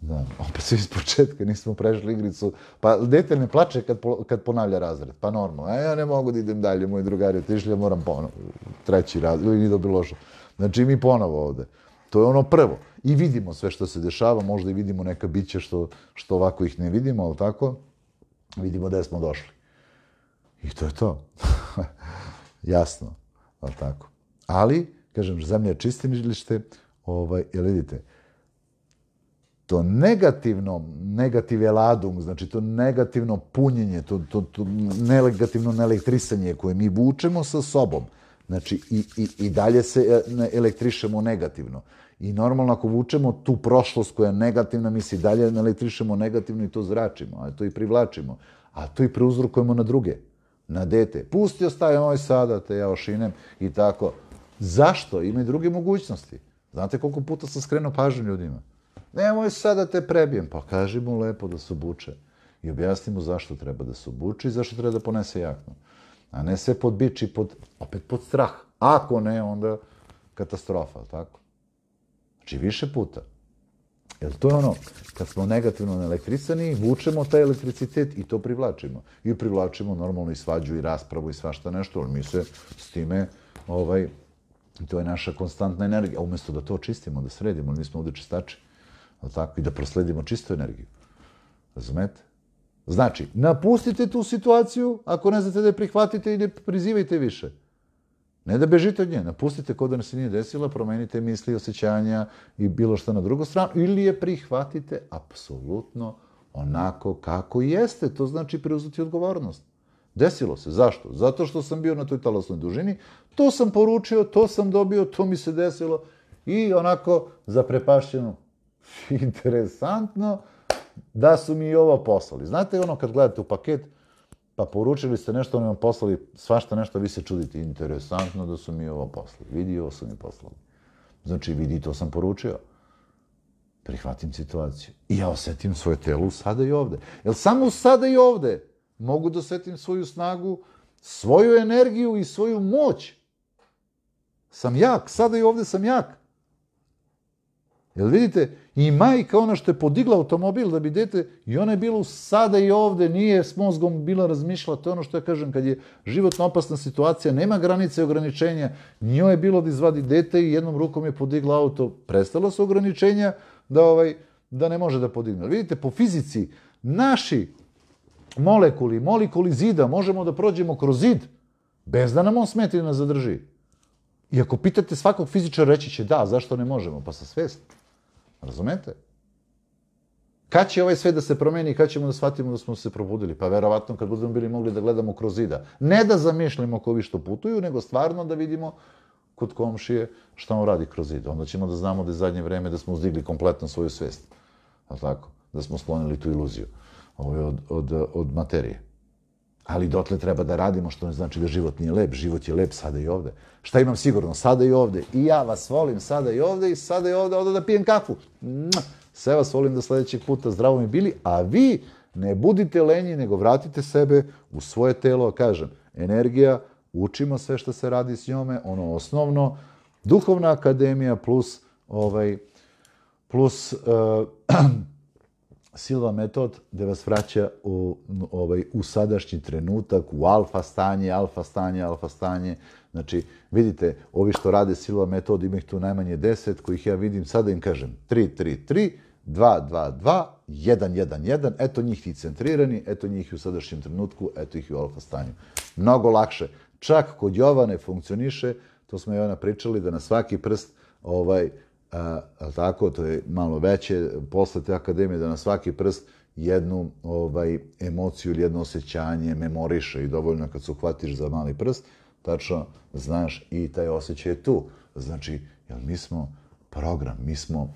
Da, opet svi iz početka, nismo prešli igricu. Pa dete ne plače kad, kad ponavlja razred. Pa normalno. E, ja ne mogu da idem dalje, moji drugari otišli, ja moram ponovo. Treći razred, ili nije dobro što. Znači, mi ponovo ovde. To je ono prvo. I vidimo sve što se dešava, možda i vidimo neka bića što, što ovako ih ne vidimo, ali tako, vidimo da smo došli. I to je to. Jasno, ali tako. Ali, kažem, za zemlja je čistinilište, ovaj, jel vidite, to negativno, negativ je ladung, znači to negativno punjenje, to, to, to negativno neelektrisanje koje mi vučemo sa sobom, znači i, i, i dalje se e, elektrišemo negativno. I normalno ako vučemo tu prošlost koja je negativna, mi se dalje elektrišemo negativno i to zračimo, a to i privlačimo, a to i preuzrukujemo na druge, na dete. Pusti, ostaje, ovaj sada, te ja ošinem i tako. Zašto? Ima i druge mogućnosti. Znate koliko puta sam skrenuo pažnju ljudima? Nemoj sad da te prebijem. Pa kaži mu lepo da se obuče. I objasni mu zašto treba da se obuče i zašto treba da ponese jaknu. A ne sve pod bič i pod, opet pod strah. Ako ne, onda katastrofa, tako? Znači više puta. Jer to je ono, kad smo negativno elektrisani, vučemo taj elektricitet i to privlačimo. I privlačimo normalno i svađu i raspravu i svašta nešto, ali mi se s time ovaj, I to je naša konstantna energija. Umjesto da to čistimo, da sredimo, mi smo ovdje čistači. Tako, I da prosledimo čistu energiju. Razumete? Znači, napustite tu situaciju, ako ne znate da je prihvatite i ne prizivajte više. Ne da bežite od nje, napustite kod da se nije desila, promenite misli, osjećanja i bilo što na drugu stranu, ili je prihvatite apsolutno onako kako jeste. To znači preuzeti odgovornost. Desilo se. Zašto? Zato što sam bio na toj talosnoj dužini, to sam poručio, to sam dobio, to mi se desilo. I onako, za zaprepašćeno, interesantno da su mi i ovo poslali. Znate, ono kad gledate u paket, pa poručili ste nešto, oni vam poslali svašta nešto, vi se čudite, interesantno da su mi ovo poslali. Vidio, ovo su mi poslali. Znači, vidi, to sam poručio. Prihvatim situaciju. I ja osetim svoje telo sada i ovde. Jer samo sada i ovde mogu da osetim svoju snagu, svoju energiju i svoju moć sam jak, sada i ovdje sam jak. Jel vidite, i majka ona što je podigla automobil da bi dete, i ona je bila sada i ovdje, nije s mozgom bila razmišljala, to je ono što ja kažem, kad je životno opasna situacija, nema granice i ograničenja, njoj je bilo da izvadi dete i jednom rukom je podigla auto, prestalo su ograničenja da ovaj da ne može da podigne. Vidite, po fizici, naši molekuli, molekuli zida, možemo da prođemo kroz zid, bez da nam on smeti da zadrži. I ako pitate svakog fizičara, reći će da, zašto ne možemo? Pa sa svest. Razumete? Kad će ovaj svet da se promeni i kad ćemo da shvatimo da smo se probudili? Pa verovatno kad budemo bili mogli da gledamo kroz zida. Ne da zamišljamo kovi što putuju, nego stvarno da vidimo kod komšije šta on radi kroz zida. Onda ćemo da znamo da je zadnje vreme da smo uzdigli kompletno svoju svest. Al tako? Da smo sklonili tu iluziju ovaj, od, od, od materije. Ali dotle treba da radimo, što ne znači da život nije lep. Život je lep sada i ovde. Šta imam sigurno? Sada i ovde. I ja vas volim sada i ovde i sada i ovde. Ovde da pijem kafu. Sve vas volim do sledećeg puta. Zdravo mi bili. A vi ne budite lenji, nego vratite sebe u svoje telo. Kažem, energija, učimo sve što se radi s njome, ono osnovno, duhovna akademija plus ovaj plus eh, Silva metod da vas vraća u, ovaj, u sadašnji trenutak, u alfa stanje, alfa stanje, alfa stanje. Znači, vidite, ovi što rade Silva metod, ima ih tu najmanje deset, kojih ja vidim, sada im kažem, 3, 3, 3, 2, 2, 2, 1, 1, 1, eto njih ti centrirani, eto njih u sadašnjem trenutku, eto ih u alfa stanju. Mnogo lakše. Čak kod Jovane funkcioniše, to smo Jovana pričali, da na svaki prst ovaj, a, tako, to je malo veće, posle te akademije da na svaki prst jednu ovaj, emociju ili jedno osjećanje memoriše i dovoljno kad se uhvatiš za mali prst, tačno znaš i taj osjećaj je tu. Znači, jel mi smo program, mi smo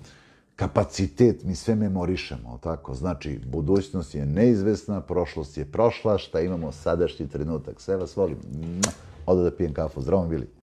kapacitet, mi sve memorišemo, tako? Znači, budućnost je neizvesna, prošlost je prošla, šta imamo sadašnji trenutak. Sve vas volim. Oda da pijem kafu. Zdravo, bili.